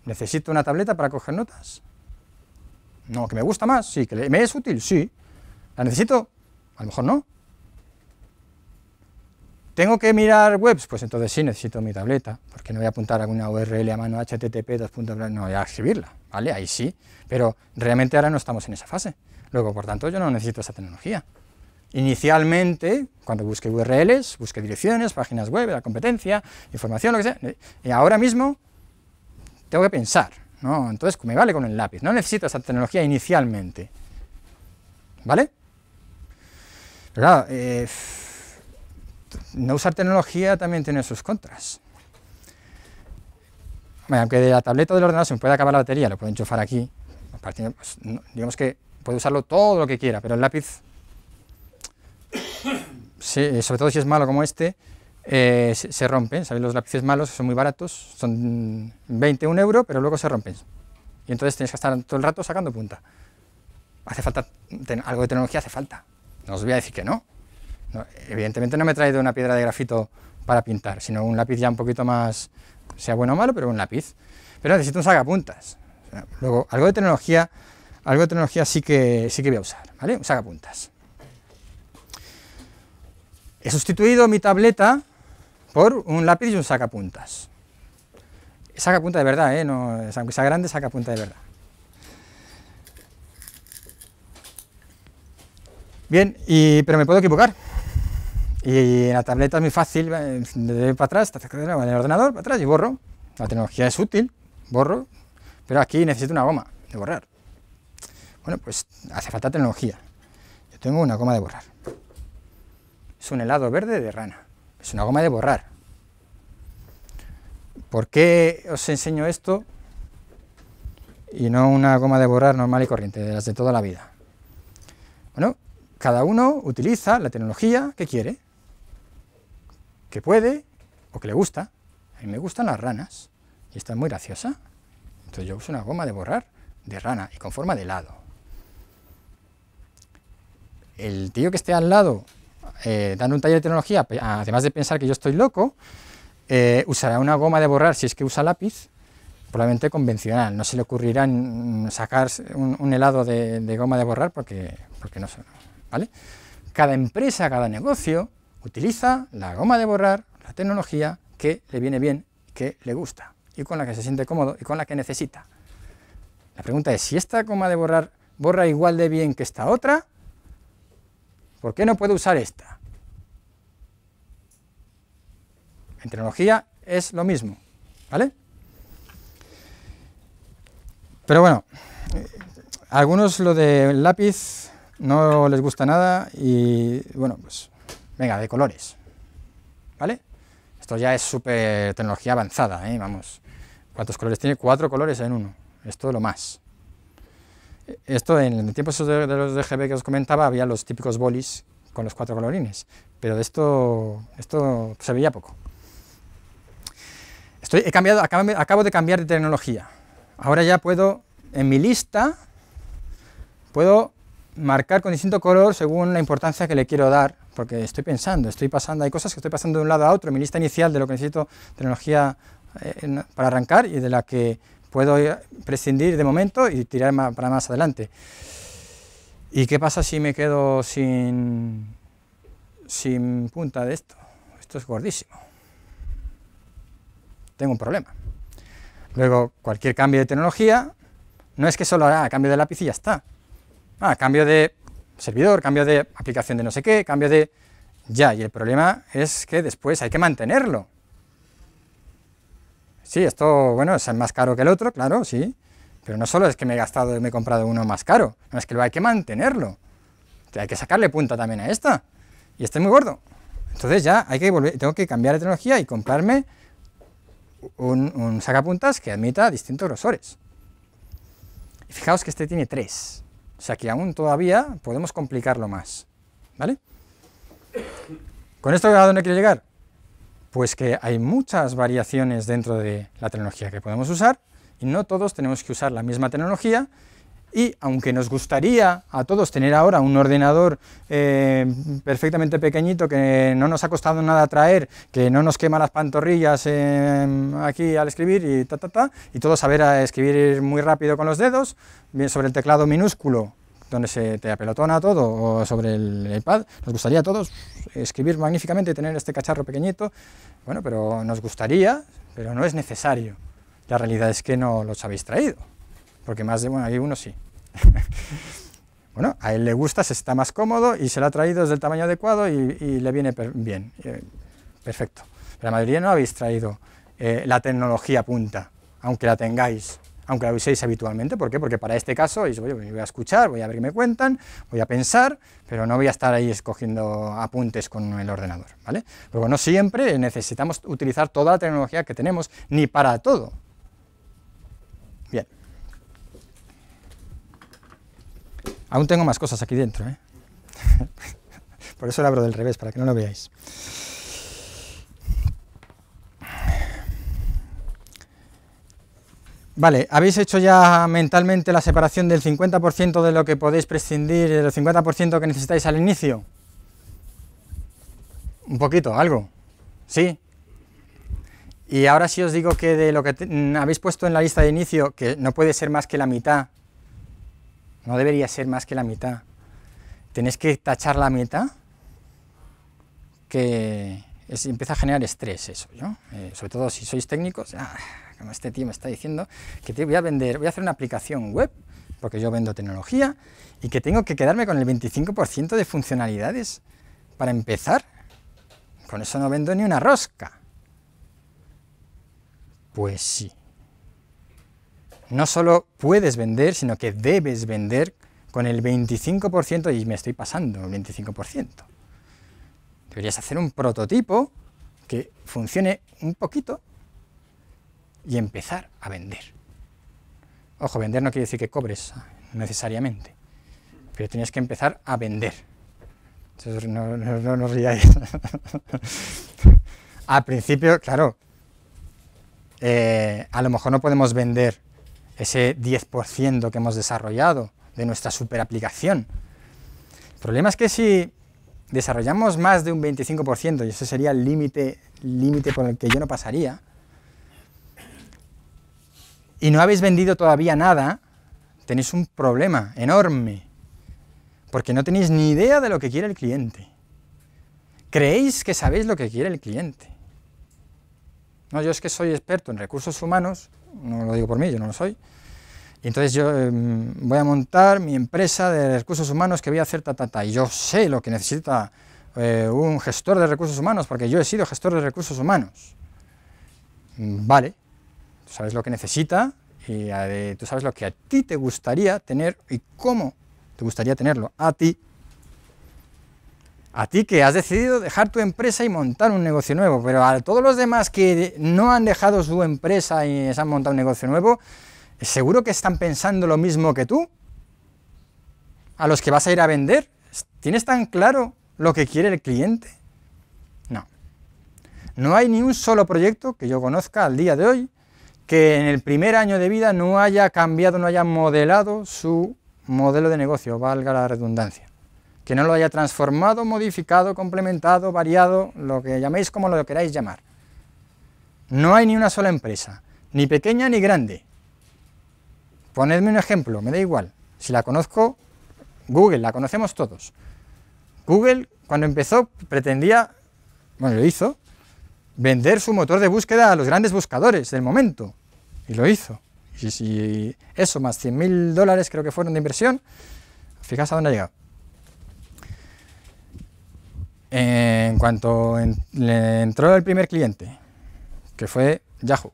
¿Necesito una tableta para coger notas? No, que me gusta más, sí, que me es útil, sí. ¿La necesito? A lo mejor no, ¿Tengo que mirar webs? Pues entonces sí necesito mi tableta, porque no voy a apuntar alguna URL a mano http, 2.0 no voy a escribirla, ¿vale? Ahí sí, pero realmente ahora no estamos en esa fase. Luego, por tanto, yo no necesito esa tecnología. Inicialmente, cuando busque URLs, busque direcciones, páginas web, la competencia, información, lo que sea, ¿eh? y ahora mismo tengo que pensar, ¿no? Entonces me vale con el lápiz, no necesito esa tecnología inicialmente, ¿vale? Pero eh, no usar tecnología también tiene sus contras. aunque de la tableta o del ordenador se puede acabar la batería, lo puedo enchufar aquí. Pues, digamos que puede usarlo todo lo que quiera, pero el lápiz, eh, sobre todo si es malo como este, eh, se, rompen. ¿sabéis? Los lápices malos son muy baratos, son 21 euros, pero luego se rompen. Y entonces tienes que estar todo el rato sacando punta. Hace falta, algo de tecnología hace falta. No os voy a decir que no, evidentemente no me he traído una piedra de grafito para pintar, sino un lápiz ya un poquito más, sea bueno o malo, pero un lápiz. Pero necesito un sacapuntas. Luego, algo de tecnología, algo de tecnología sí que, sí que voy a usar, ¿vale? Un sacapuntas. He sustituido mi tableta por un lápiz y un sacapuntas. Sacapunta de verdad, ¿eh? No, aunque sea grande, sacapunta de verdad. Bien, pero me puedo equivocar. Y en la tableta es muy fácil, de eh, para atrás, en el ordenador, para atrás y borro. La tecnología es útil, borro, pero aquí necesito una goma de borrar. Bueno, pues hace falta tecnología. Yo tengo una goma de borrar. Es un helado verde de rana. Es una goma de borrar. ¿Por qué os enseño esto y no una goma de borrar normal y corriente, de las de toda la vida? Bueno, cada uno utiliza la tecnología que quiere que puede o que le gusta. A mí me gustan las ranas y esta es muy graciosa. Entonces yo uso una goma de borrar de rana y con forma de helado. El tío que esté al lado eh, dando un taller de tecnología, además de pensar que yo estoy loco, eh, usará una goma de borrar si es que usa lápiz, probablemente convencional. No se le ocurrirá sacar un, helado de, goma de borrar porque, porque no se ¿vale? Cada empresa, cada negocio utiliza la goma de borrar, la tecnología que le viene bien, que le gusta y con la que se siente cómodo y con la que necesita. La pregunta es, si esta goma de borrar borra igual de bien que esta otra, ¿por qué no puedo usar esta? En tecnología es lo mismo, ¿vale? Pero bueno, a eh, algunos lo del lápiz no les gusta nada y bueno, pues Venga, de colores. ¿Vale? Esto ya es súper tecnología avanzada, ¿eh? vamos. ¿Cuántos colores tiene? Cuatro colores en uno. Esto es lo más. Esto en el tiempo de, los DGB que os comentaba había los típicos bolis con los cuatro colorines, pero de esto, esto se veía poco. Estoy, he cambiado, acabo de cambiar de tecnología. Ahora ya puedo, en mi lista, puedo marcar con distinto color según la importancia que le quiero dar, porque estoy pensando, estoy pasando, hay cosas que estoy pasando de un lado a otro, mi lista inicial de lo que necesito tecnología eh, para arrancar y de la que puedo eh, prescindir de momento y tirar para más adelante. ¿Y qué pasa si me quedo sin, sin punta de esto? Esto es gordísimo. Tengo un problema. Luego, cualquier cambio de tecnología, no es que solo haga ah, cambio de lápiz y ya está Ah, cambio de servidor, cambio de aplicación de no sé qué, cambio de... Ya, y el problema es que después hay que mantenerlo. Sí, esto, bueno, es más caro que el otro, claro, sí. Pero no solo es que me he gastado y me he comprado uno más caro, no es que lo hay que mantenerlo. hay que sacarle punta también a esta. Y este es muy gordo. Entonces ya hay que tengo que cambiar de tecnología y comprarme un, un sacapuntas que admita distintos grosores. Y fijaos que este tiene tres. O sea que aún todavía podemos complicarlo más, ¿vale? ¿Con esto a dónde quiero llegar? Pues que hay muchas variaciones dentro de la tecnología que podemos usar y no todos tenemos que usar la misma tecnología y aunque nos gustaría a todos tener ahora un ordenador eh, perfectamente pequeñito que no nos ha costado nada traer, que no nos quema las pantorrillas em, aquí al escribir y ta ta ta, y todos saber a escribir muy rápido con los dedos, sobre el teclado minúsculo donde se te apelotona todo, o sobre el iPad, nos gustaría a todos escribir magníficamente y tener este cacharro pequeñito, bueno, pero nos gustaría, pero no es necesario. La realidad es que no los habéis traído porque más de bueno, hay uno sí. bueno, a él le gusta, se está más cómodo y se lo ha traído desde el tamaño adecuado y, le viene bien. Eh, perfecto. Pero la mayoría no habéis traído eh, la tecnología punta, aunque la tengáis, aunque la uséis habitualmente. ¿Por qué? Porque para este caso pues voy a escuchar, voy a ver qué me cuentan, voy a pensar, pero no voy a estar ahí escogiendo apuntes con el ordenador. ¿vale? Pero no siempre necesitamos utilizar toda la tecnología que tenemos, ni para todo. Aún tengo más cosas aquí dentro, ¿eh? Por eso lo abro del revés, para que no lo veáis. Vale, habéis hecho ya mentalmente la separación del 50% de lo que podéis prescindir y del 50% que necesitáis al inicio. Un poquito, algo. ¿Sí? Y ahora sí os digo que de lo que mm, habéis puesto en la lista de inicio, que no puede ser más que la mitad no debería ser más que la mitad. Tenéis que tachar la mitad, que empieza a generar estrés eso, eh, sobre todo si sois técnicos, ah, como este tío me está diciendo, que voy a vender, voy a hacer una aplicación web, porque yo vendo tecnología, y que tengo que quedarme con el 25% de funcionalidades para empezar. Con eso no vendo ni una rosca. Pues sí no solo puedes vender, sino que debes vender con el 25% y me estoy pasando el 25%. Deberías hacer un prototipo que funcione un poquito y empezar a vender. Ojo, vender no quiere decir que cobres necesariamente, pero tienes que empezar a vender. no, nos Al principio, claro, eh, a lo mejor no podemos vender ese 10% que hemos desarrollado de nuestra superaplicación. El problema es que si desarrollamos más de un 25%, y ese sería el límite límite por el que yo no pasaría, y no habéis vendido todavía nada, tenéis un problema enorme, porque no tenéis ni idea de lo que quiere el cliente. Creéis que sabéis lo que quiere el cliente. No, yo es que soy experto en recursos humanos no lo digo por mí, yo no lo soy. Y entonces yo em, voy a montar mi empresa de recursos humanos que voy a hacer ta, ta, ta. Y yo sé lo que necesita eh, un gestor de recursos humanos, porque yo he sido gestor de recursos humanos. Mm, vale, tú sabes lo que necesita y eh, tú sabes lo que a ti te gustaría tener y cómo te gustaría tenerlo a ti a ti que has decidido dejar tu empresa y montar un negocio nuevo, pero a todos los demás que no han dejado su empresa y se han montado un negocio nuevo, ¿seguro que están pensando lo mismo que tú? ¿A los que vas a ir a vender? ¿Tienes tan claro lo que quiere el cliente? No. No hay ni un solo proyecto que yo conozca al día de hoy que en el primer año de vida no haya cambiado, no haya modelado su modelo de negocio, valga la redundancia que no lo haya transformado, modificado, complementado, variado, lo que llaméis como lo queráis llamar. No hay ni una sola empresa, ni pequeña ni grande. Ponedme un ejemplo, me da igual. Si la conozco, Google, la conocemos todos. Google, cuando empezó, pretendía, bueno, lo hizo, vender su motor de búsqueda a los grandes buscadores del momento. Y lo hizo. Y si eso, más 100.000 mil dólares creo que fueron de inversión, fijaos a dónde ha llegado en cuanto le entró el primer cliente, que fue Yahoo,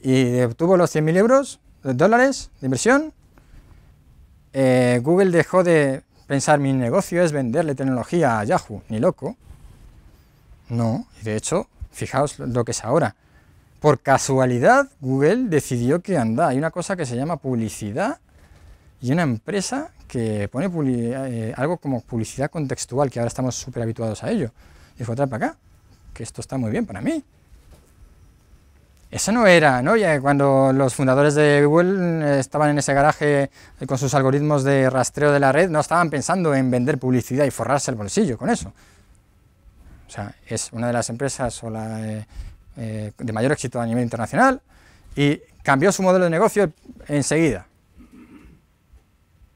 y obtuvo los 100.000 euros, de dólares de inversión, eh, Google dejó de pensar mi negocio es venderle tecnología a Yahoo, ni loco. No, de hecho, fijaos lo que es ahora. Por casualidad, Google decidió que anda, hay una cosa que se llama publicidad y una empresa que pone eh, algo como publicidad contextual, que ahora estamos súper habituados a ello. Y fue otra para acá, que esto está muy bien para mí. Eso no era, ¿no? Ya cuando los fundadores de Google eh, estaban en ese garaje eh, con sus algoritmos de rastreo de la red, no estaban pensando en vender publicidad y forrarse el bolsillo con eso. O sea, es una de las empresas de mayor éxito a nivel internacional y cambió su modelo de negocio enseguida.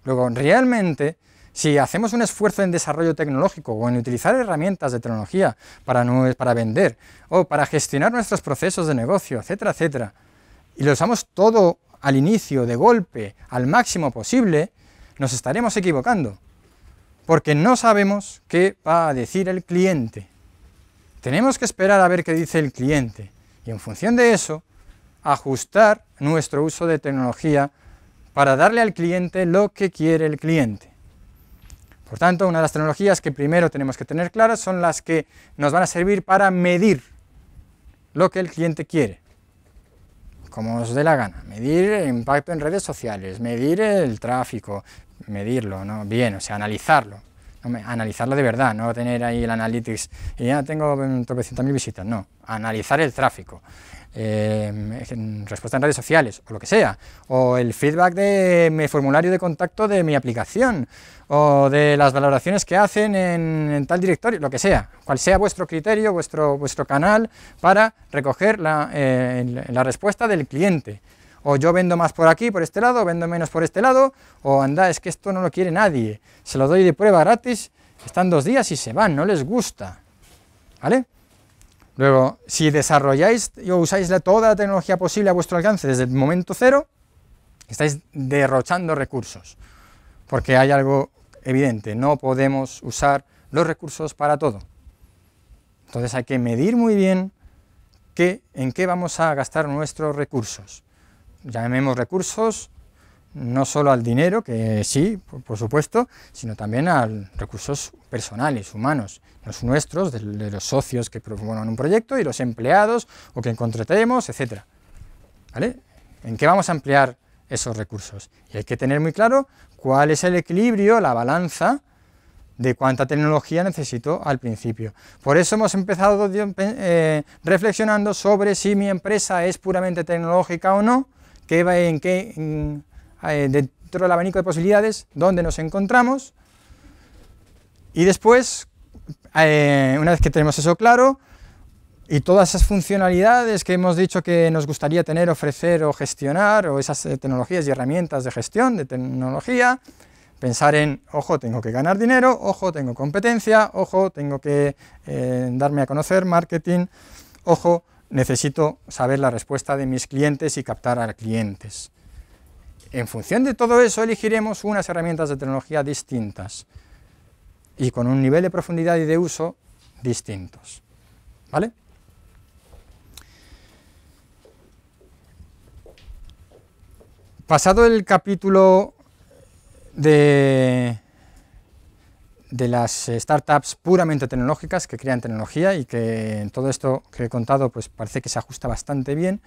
Luego, realmente, si hacemos un esfuerzo en desarrollo tecnológico o en utilizar herramientas de tecnología para, para vender o para gestionar nuestros procesos de negocio, etcétera, etcétera, y lo usamos todo al inicio, de golpe, al máximo posible, nos estaremos equivocando, porque no sabemos qué va a decir el cliente. Tenemos que esperar a ver qué dice el cliente y en función de eso, ajustar nuestro uso de tecnología para darle al cliente lo que quiere el cliente. Por tanto, una de las tecnologías que primero tenemos que tener claras son las que nos van a servir para medir lo que el cliente quiere, como os dé la gana. Medir impacto en redes sociales, medir el tráfico, medirlo, ¿no? Bien, o sea, analizarlo. Analizarlo de verdad, no tener ahí el analytics y ya ah, tengo mm, mil visitas, no. Analizar el tráfico, Em, en respuesta en redes sociales, o lo que sea, o el feedback de mi formulario de contacto de mi aplicación, o de las valoraciones que hacen en, tal directorio, lo que sea, cual sea vuestro criterio, vuestro, vuestro canal para recoger la, la respuesta del cliente o yo vendo más por aquí, por este lado, vendo menos por este lado, o anda, es que esto no lo quiere nadie, se lo doy de prueba gratis, están dos días y se van, no les gusta, ¿vale? Luego, si desarrolláis o usáis toda la tecnología posible a vuestro alcance desde el momento cero, estáis derrochando recursos, porque hay algo evidente, no podemos usar los recursos para todo. Entonces hay que medir muy bien en qué vamos a gastar nuestros recursos. Llamemos recursos no solo al dinero, que sí, por, supuesto, sino también a recursos personales, humanos, los nuestros, de, los socios que proponen un proyecto y los empleados o que contratemos, etc. ¿Vale? ¿En qué vamos a ampliar esos recursos? Y hay que tener muy claro cuál es el equilibrio, la balanza de cuánta tecnología necesito al principio. Por eso hemos empezado eh, reflexionando sobre si mi empresa es puramente tecnológica o no, qué va en qué... Eh, dentro del abanico de posibilidades dónde nos encontramos y después, eh, una vez que tenemos eso claro y todas esas funcionalidades que hemos dicho que nos gustaría tener, ofrecer o gestionar, o esas eh, tecnologías y herramientas de gestión de tecnología, pensar en, ojo, tengo que ganar dinero, ojo, tengo competencia, ojo, tengo que darme a conocer, marketing, ojo, necesito saber la respuesta de mis clientes y captar a clientes. En función de todo eso elegiremos unas herramientas de tecnología distintas y con un nivel de profundidad y de uso distintos. ¿Vale? Pasado el capítulo de, de las startups puramente tecnológicas que crean tecnología y que en todo esto que he contado pues parece que se ajusta bastante bien,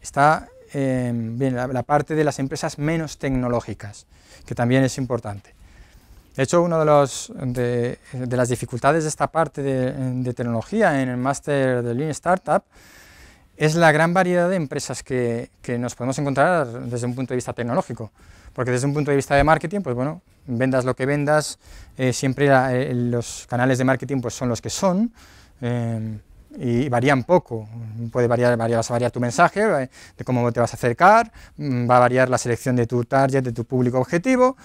está Em, bien, la, parte de las empresas menos tecnológicas, que también es importante. De hecho, una de, los, de, las dificultades de esta parte de, tecnología en el máster de Lean Startup es la gran variedad de empresas que, nos podemos encontrar desde un punto de vista tecnológico. Porque desde un punto de vista de marketing, pues bueno, vendas lo que vendas, eh, siempre eh, los canales de marketing pues son los que son. Em, y varían poco. Puede variar, variar, tu mensaje, eh, de cómo te vas a acercar, mm, va a variar la selección de tu target, de tu público objetivo,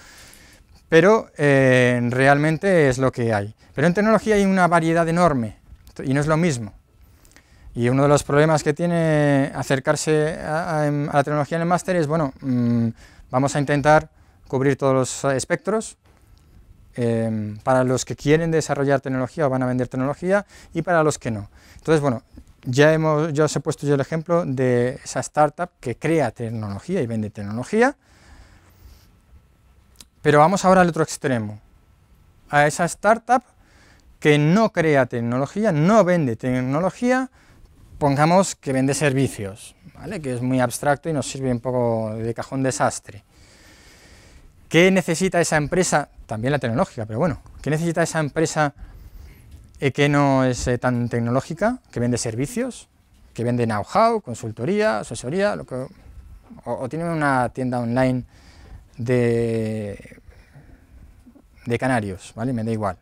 pero eh, realmente es lo que hay. Pero en tecnología hay una variedad enorme y no es lo mismo. Y uno de los problemas que tiene acercarse a, em, la tecnología en el máster es, bueno, mm, vamos a intentar cubrir todos los espectros, Em, para los que quieren desarrollar tecnología o van a vender tecnología y para los que no. Entonces, bueno, ya, hemos, os he puesto yo el ejemplo de esa startup que crea tecnología y vende tecnología, pero vamos ahora al otro extremo, a esa startup que no crea tecnología, no vende tecnología, pongamos que vende servicios, que es muy abstracto y nos sirve un poco de cajón desastre. ¿Qué necesita esa empresa? También la tecnológica, pero bueno, ¿qué necesita esa empresa que no es eh, tan tecnológica, que vende servicios, que vende know-how, consultoría, asesoría, lo que, o, tiene una tienda online de, canarios, ¿vale? Me da igual.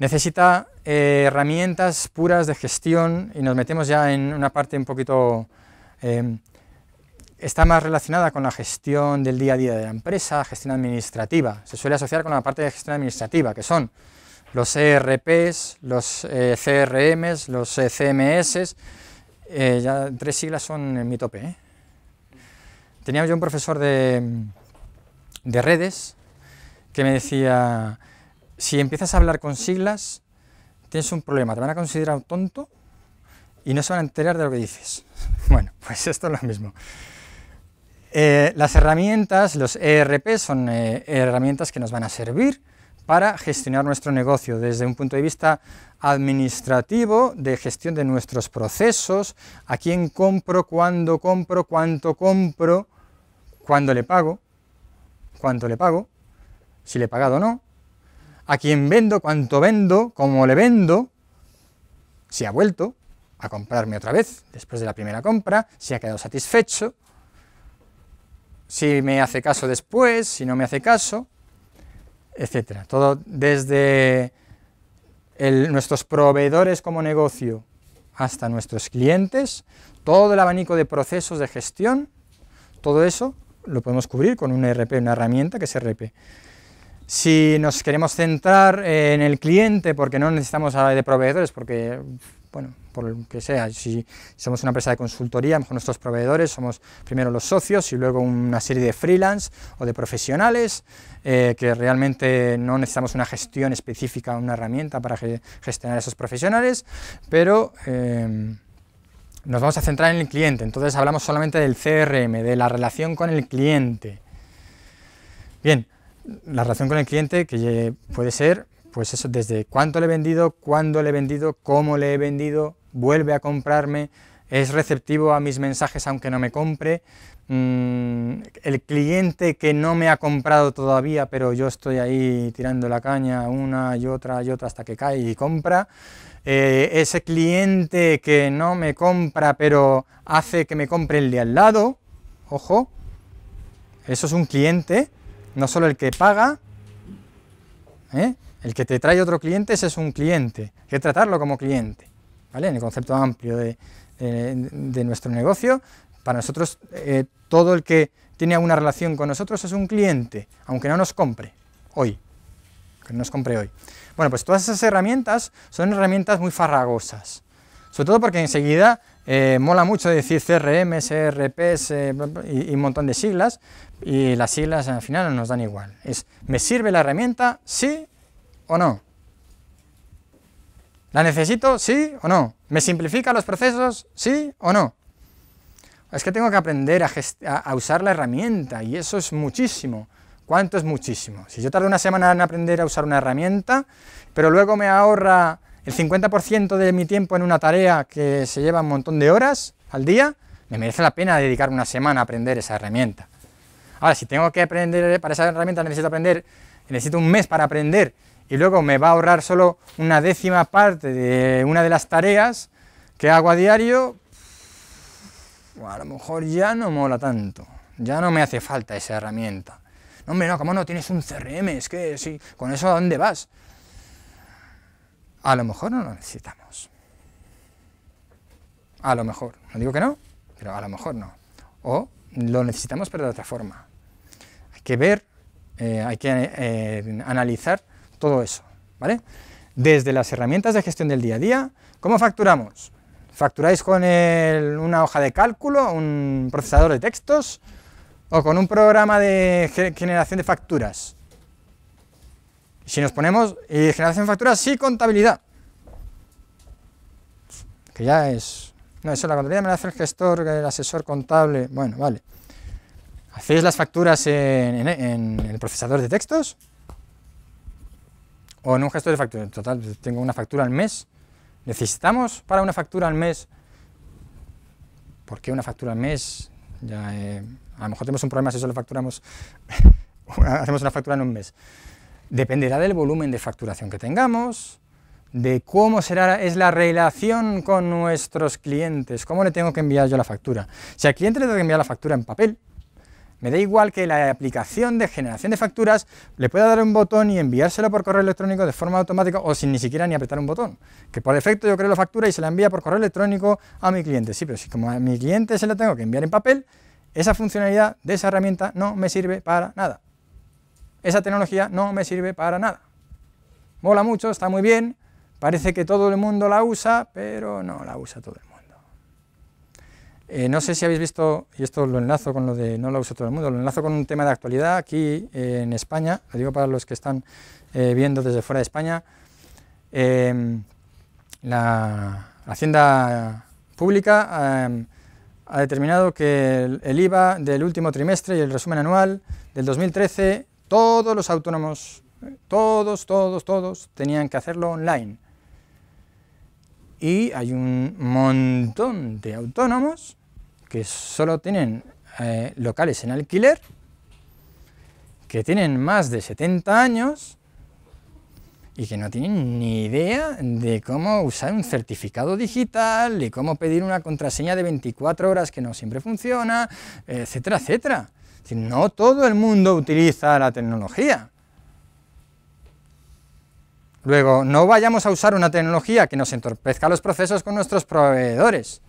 Necesita eh, herramientas puras de gestión y nos metemos ya en una parte un poquito eh, está más relacionada con la gestión del día a día de la empresa, gestión administrativa. Se suele asociar con la parte de gestión administrativa, que son los ERPs, los eh, CRMs, los eh, CMS. Eh, ya tres siglas son en mi tope. Tenía yo un profesor de, redes que me decía, si empiezas a hablar con siglas, tienes un problema, te van a considerar tonto y no se van a enterar de lo que dices. Bueno, pues esto es lo mismo. Eh, las herramientas, los ERP, son eh, herramientas que nos van a servir para gestionar nuestro negocio desde un punto de vista administrativo, de gestión de nuestros procesos, a quién compro, cuándo compro, cuánto compro, cuándo le pago, cuánto le pago, si le he pagado o no, a quién vendo, cuánto vendo, cómo le vendo, si ha vuelto a comprarme otra vez después de la primera compra, si ha quedado satisfecho, si me hace caso después, si no me hace caso, etcétera. Todo desde nuestros proveedores como negocio hasta nuestros clientes, todo el abanico de procesos de gestión, todo eso lo podemos cubrir con un ERP, una herramienta que es ERP. Si nos queremos centrar en el cliente porque no necesitamos de proveedores, porque bueno, por lo que sea, si somos una empresa de consultoría, a lo mejor nuestros proveedores somos primero los socios y luego una serie de freelance o de profesionales eh, que realmente no necesitamos una gestión específica, una herramienta para gestionar a esos profesionales, pero eh, nos vamos a centrar en el cliente, entonces hablamos solamente del CRM, de la relación con el cliente. Bien, la relación con el cliente que puede ser pues eso, desde cuánto le he vendido, cuándo le he vendido, cómo le he vendido, vuelve a comprarme, es receptivo a mis mensajes aunque no me compre, mm, el cliente que no me ha comprado todavía, pero yo estoy ahí tirando la caña una y otra y otra hasta que cae y compra, eh, ese cliente que no me compra, pero hace que me compre el de al lado, ojo, eso es un cliente, no solo el que paga, ¿eh? El que te trae otro cliente, ese es un cliente, hay que tratarlo como cliente, ¿vale? En el concepto amplio de, nuestro negocio, para nosotros eh, todo el que tiene alguna relación con nosotros es un cliente, aunque no nos compre hoy, que nos compre hoy. Bueno, pues todas esas herramientas son herramientas muy farragosas, sobre todo porque enseguida eh, mola mucho decir CRM, CRP y, un montón de siglas, y las siglas al final nos dan igual. Es, ¿me sirve la herramienta? Sí, o no? ¿La necesito? ¿Sí o no? ¿Me simplifica los procesos? ¿Sí o no? Es que tengo que aprender a, usar la herramienta y eso es muchísimo. ¿Cuánto es muchísimo? Si yo tardo una semana en aprender a usar una herramienta, pero luego me ahorra el 50% de mi tiempo en una tarea que se lleva un montón de horas al día, me merece la pena dedicar una semana a aprender esa herramienta. Ahora, si tengo que aprender, para esa herramienta necesito aprender, necesito un mes para aprender y luego me va a ahorrar solo una décima parte de una de las tareas que hago a diario, pues, a lo mejor ya no mola tanto, ya no me hace falta esa herramienta. No, hombre, no, ¿cómo no tienes un CRM? Es que sí, con eso ¿a dónde vas? A lo mejor no lo necesitamos. A lo mejor, no digo que no, pero a lo mejor no. O lo necesitamos pero de otra forma. Hay que ver, eh, hay que eh, analizar todo eso, ¿vale? Desde las herramientas de gestión del día a día, ¿cómo facturamos? ¿Facturáis con una hoja de cálculo, un procesador de textos o con un programa de generación de facturas? Si nos ponemos y generación de facturas, sí, contabilidad. Que ya es... No, eso la contabilidad me la hace el gestor, el asesor contable. Bueno, vale. ¿Hacéis las facturas en, en el procesador de textos? o en un gestor de factura, En total, tengo una factura al mes. ¿Necesitamos para una factura al mes? ¿Por qué una factura al mes? Ya, eh, a lo mejor tenemos un problema si lo facturamos, hacemos una factura en un mes. Dependerá del volumen de facturación que tengamos, de cómo será, es la relación con nuestros clientes, cómo le tengo que enviar yo la factura. Si al cliente le tengo que enviar la factura en papel, me da igual que la aplicación de generación de facturas le pueda dar un botón y enviárselo por correo electrónico de forma automática o sin ni siquiera ni apretar un botón. Que por defecto yo creo la factura y se la envía por correo electrónico a mi cliente. Sí, pero si como a mi cliente se la tengo que enviar en papel, esa funcionalidad de esa herramienta no me sirve para nada. Esa tecnología no me sirve para nada. Mola mucho, está muy bien, parece que todo el mundo la usa, pero no la usa todo el mundo. Eh, no sé si habéis visto, y esto lo enlazo con lo de no lo usa todo el mundo, lo enlazo con un tema de actualidad aquí eh, en España, lo digo para los que están eh, viendo desde fuera de España, em, la Hacienda Pública em, ha determinado que el, el IVA del último trimestre y el resumen anual del 2013, todos los autónomos, todos, todos, todos, tenían que hacerlo online y hay un montón de autónomos que solo tienen eh, locales en alquiler, que tienen más de 70 años y que no tienen ni idea de cómo usar un certificado digital, de cómo pedir una contraseña de 24 horas que no siempre funciona, etcétera, etcétera. no todo el mundo utiliza la tecnología. Luego, no vayamos a usar una tecnología que nos entorpezca los procesos con nuestros proveedores.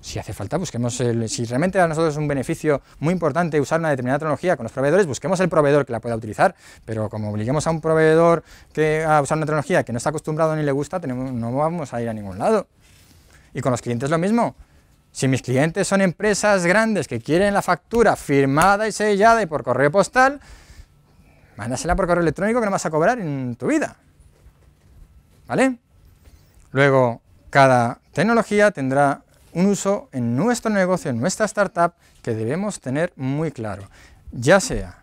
Si hace falta, busquemos, si realmente a nosotros es un beneficio muy importante usar una determinada tecnología con los proveedores, busquemos el proveedor que la pueda utilizar, pero como obliguemos a un proveedor que, a usar una tecnología que no está acostumbrado ni le gusta, no vamos a ir a ningún lado. Y con los clientes lo mismo. Si mis clientes son empresas grandes que quieren la factura firmada y sellada y por correo postal, mándasela por correo electrónico que no vas a cobrar en tu vida. ¿Vale? Luego, cada tecnología tendrá un uso en nuestro negocio, en nuestra startup, que debemos tener muy claro. Ya sea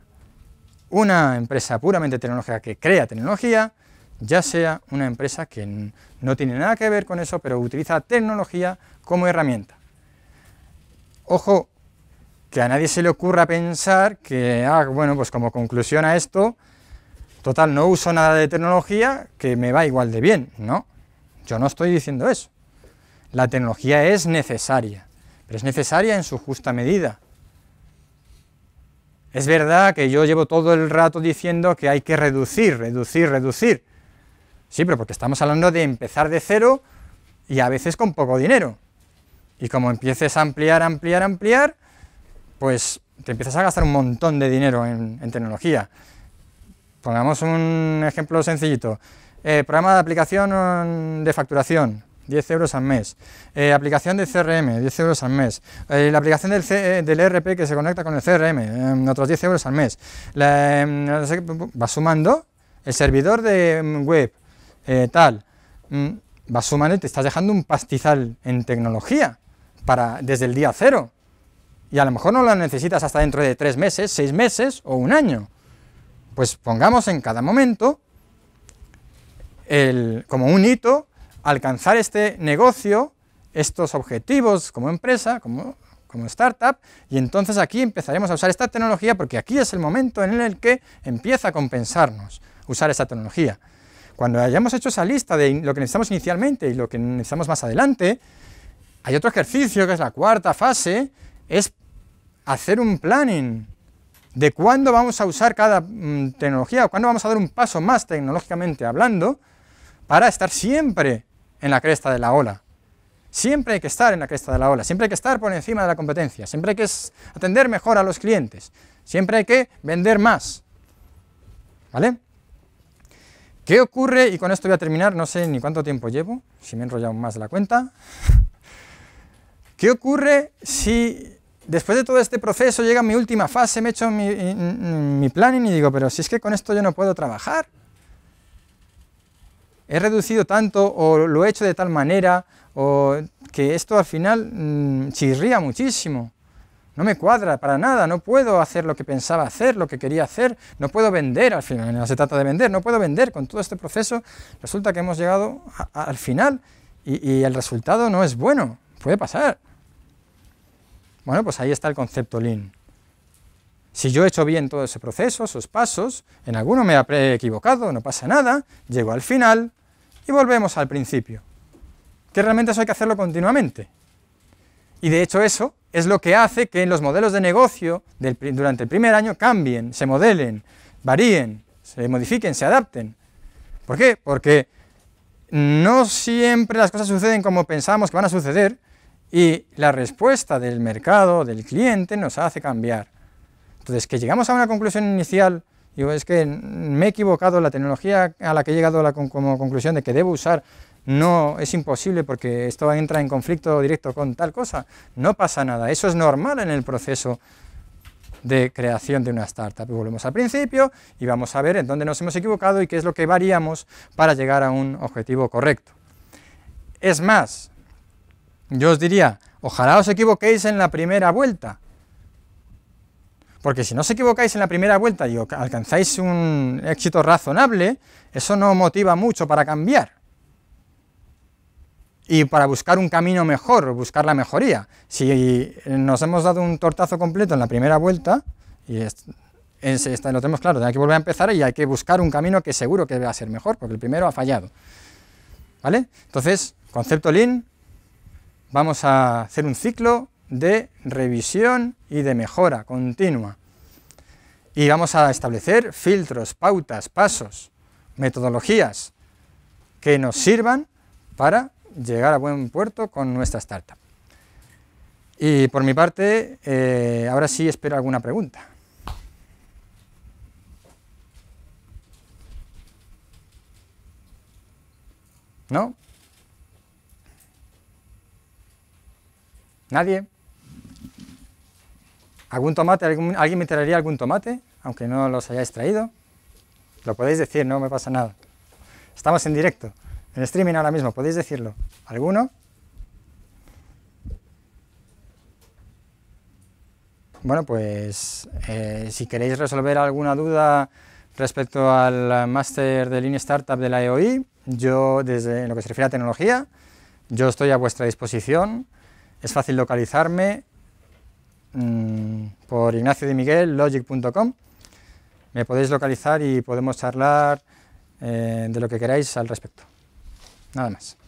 una empresa puramente tecnológica que crea tecnología, ya sea una empresa que no tiene nada que ver con eso, pero utiliza tecnología como herramienta. Ojo, que a nadie se le ocurra pensar que, ah, bueno, pues como conclusión a esto, total, no uso nada de tecnología que me va igual de bien, ¿no? Yo no estoy diciendo eso. La tecnología es necesaria, pero es necesaria en su justa medida. Es verdad que yo llevo todo el rato diciendo que hay que reducir, reducir, reducir. Sí, pero porque estamos hablando de empezar de cero y a veces con poco dinero. Y como empieces a ampliar, ampliar, ampliar, pues te empiezas a gastar un montón de dinero en, tecnología. Pongamos un ejemplo sencillito. Eh, programa de aplicación de facturación, 10 euros al mes. Eh, aplicación de CRM, 10 euros al mes. Eh, la aplicación del, ERP e que se conecta con el CRM, em, otros 10 euros al mes. Em, va sumando el servidor de em, web, tal. Mm, va sumando y te estás dejando un pastizal en tecnología para, desde el día cero y a lo mejor no la necesitas hasta dentro de tres meses, seis meses o un año. Pues pongamos en cada momento como un hito alcanzar este negocio, estos objetivos como empresa, como, como startup, y entonces aquí empezaremos a usar esta tecnología porque aquí es el momento en el que empieza a compensarnos usar esta tecnología. Cuando hayamos hecho esa lista de lo que necesitamos inicialmente y lo que necesitamos más adelante, hay otro ejercicio que es la cuarta fase, es hacer un planning de cuándo vamos a usar cada mm, tecnología o cuándo vamos a dar un paso más tecnológicamente hablando para estar siempre en la cresta de la ola. Siempre hay que estar en la cresta de la ola, siempre hay que estar por encima de la competencia, siempre hay que atender mejor a los clientes, siempre hay que vender más. ¿Vale? ¿Qué ocurre? Y con esto voy a terminar, no sé ni cuánto tiempo llevo, si me he enrollado más la cuenta. ¿Qué ocurre si después de todo este proceso llega mi última fase, me echo mi, mi planning y digo, pero si es que con esto yo no puedo trabajar? He reducido tanto o lo he hecho de tal manera o que esto al final mm, chirría muchísimo. No me cuadra para nada, no puedo hacer lo que pensaba hacer, lo que quería hacer, no puedo vender, al final no se trata de vender, no puedo vender con todo este proceso. Resulta que hemos llegado al final y el resultado no es bueno, puede pasar. Bueno, pues ahí está el concepto Lean. Si yo he hecho bien todo ese proceso, esos pasos, en alguno me he equivocado, no pasa nada, llego al final y volvemos al principio. Que realmente eso hay que hacerlo continuamente. Y de hecho eso es lo que hace que los modelos de negocio durante el primer año cambien, se modelen, varíen, se modifiquen, se adapten. ¿Por qué? Porque no siempre las cosas suceden como pensamos que van a suceder, y la respuesta del mercado, del cliente, nos hace cambiar. Entonces, que llegamos a una conclusión inicial, digo, es que me he equivocado, la tecnología a la que he llegado como conclusión de que debo usar no es imposible porque esto entra en conflicto directo con tal cosa, no pasa nada, eso es normal en el proceso de creación de una startup. Volvemos al principio y vamos a ver en dónde nos hemos equivocado y qué es lo que variamos para llegar a un objetivo correcto. Es más, yo os diría, ojalá os equivoquéis en la primera vuelta. Porque si no os equivocáis en la primera vuelta y alcanzáis un éxito razonable, eso no motiva mucho para cambiar. Y para buscar un camino mejor, buscar la mejoría. Si nos hemos dado un tortazo completo en la primera vuelta, y lo tenemos claro, hay que volver a empezar y hay que buscar un camino que seguro que va a ser mejor, porque el primero ha fallado. ¿Vale? Entonces, concepto Lean, Vamos a hacer un ciclo de revisión y de mejora continua. Y vamos a establecer filtros, pautas, pasos, metodologías que nos sirvan para llegar a buen puerto con nuestra startup. Y por mi parte, eh, ahora sí espero alguna pregunta. ¿No? ¿Nadie? ¿Algún tomate? ¿Alguien me traería algún tomate? Aunque no los hayáis traído. Lo podéis decir, no me pasa nada. Estamos en directo, en streaming ahora mismo, podéis decirlo. ¿Alguno? Bueno, pues eh, si queréis resolver alguna duda respecto al máster de línea Startup de la EOI, yo desde lo que se refiere a tecnología, yo estoy a vuestra disposición. Es fácil localizarme mm, por Ignacio de Miguel, logic.com. Me podéis localizar y podemos charlar eh, de lo que queráis al respecto. Nada más.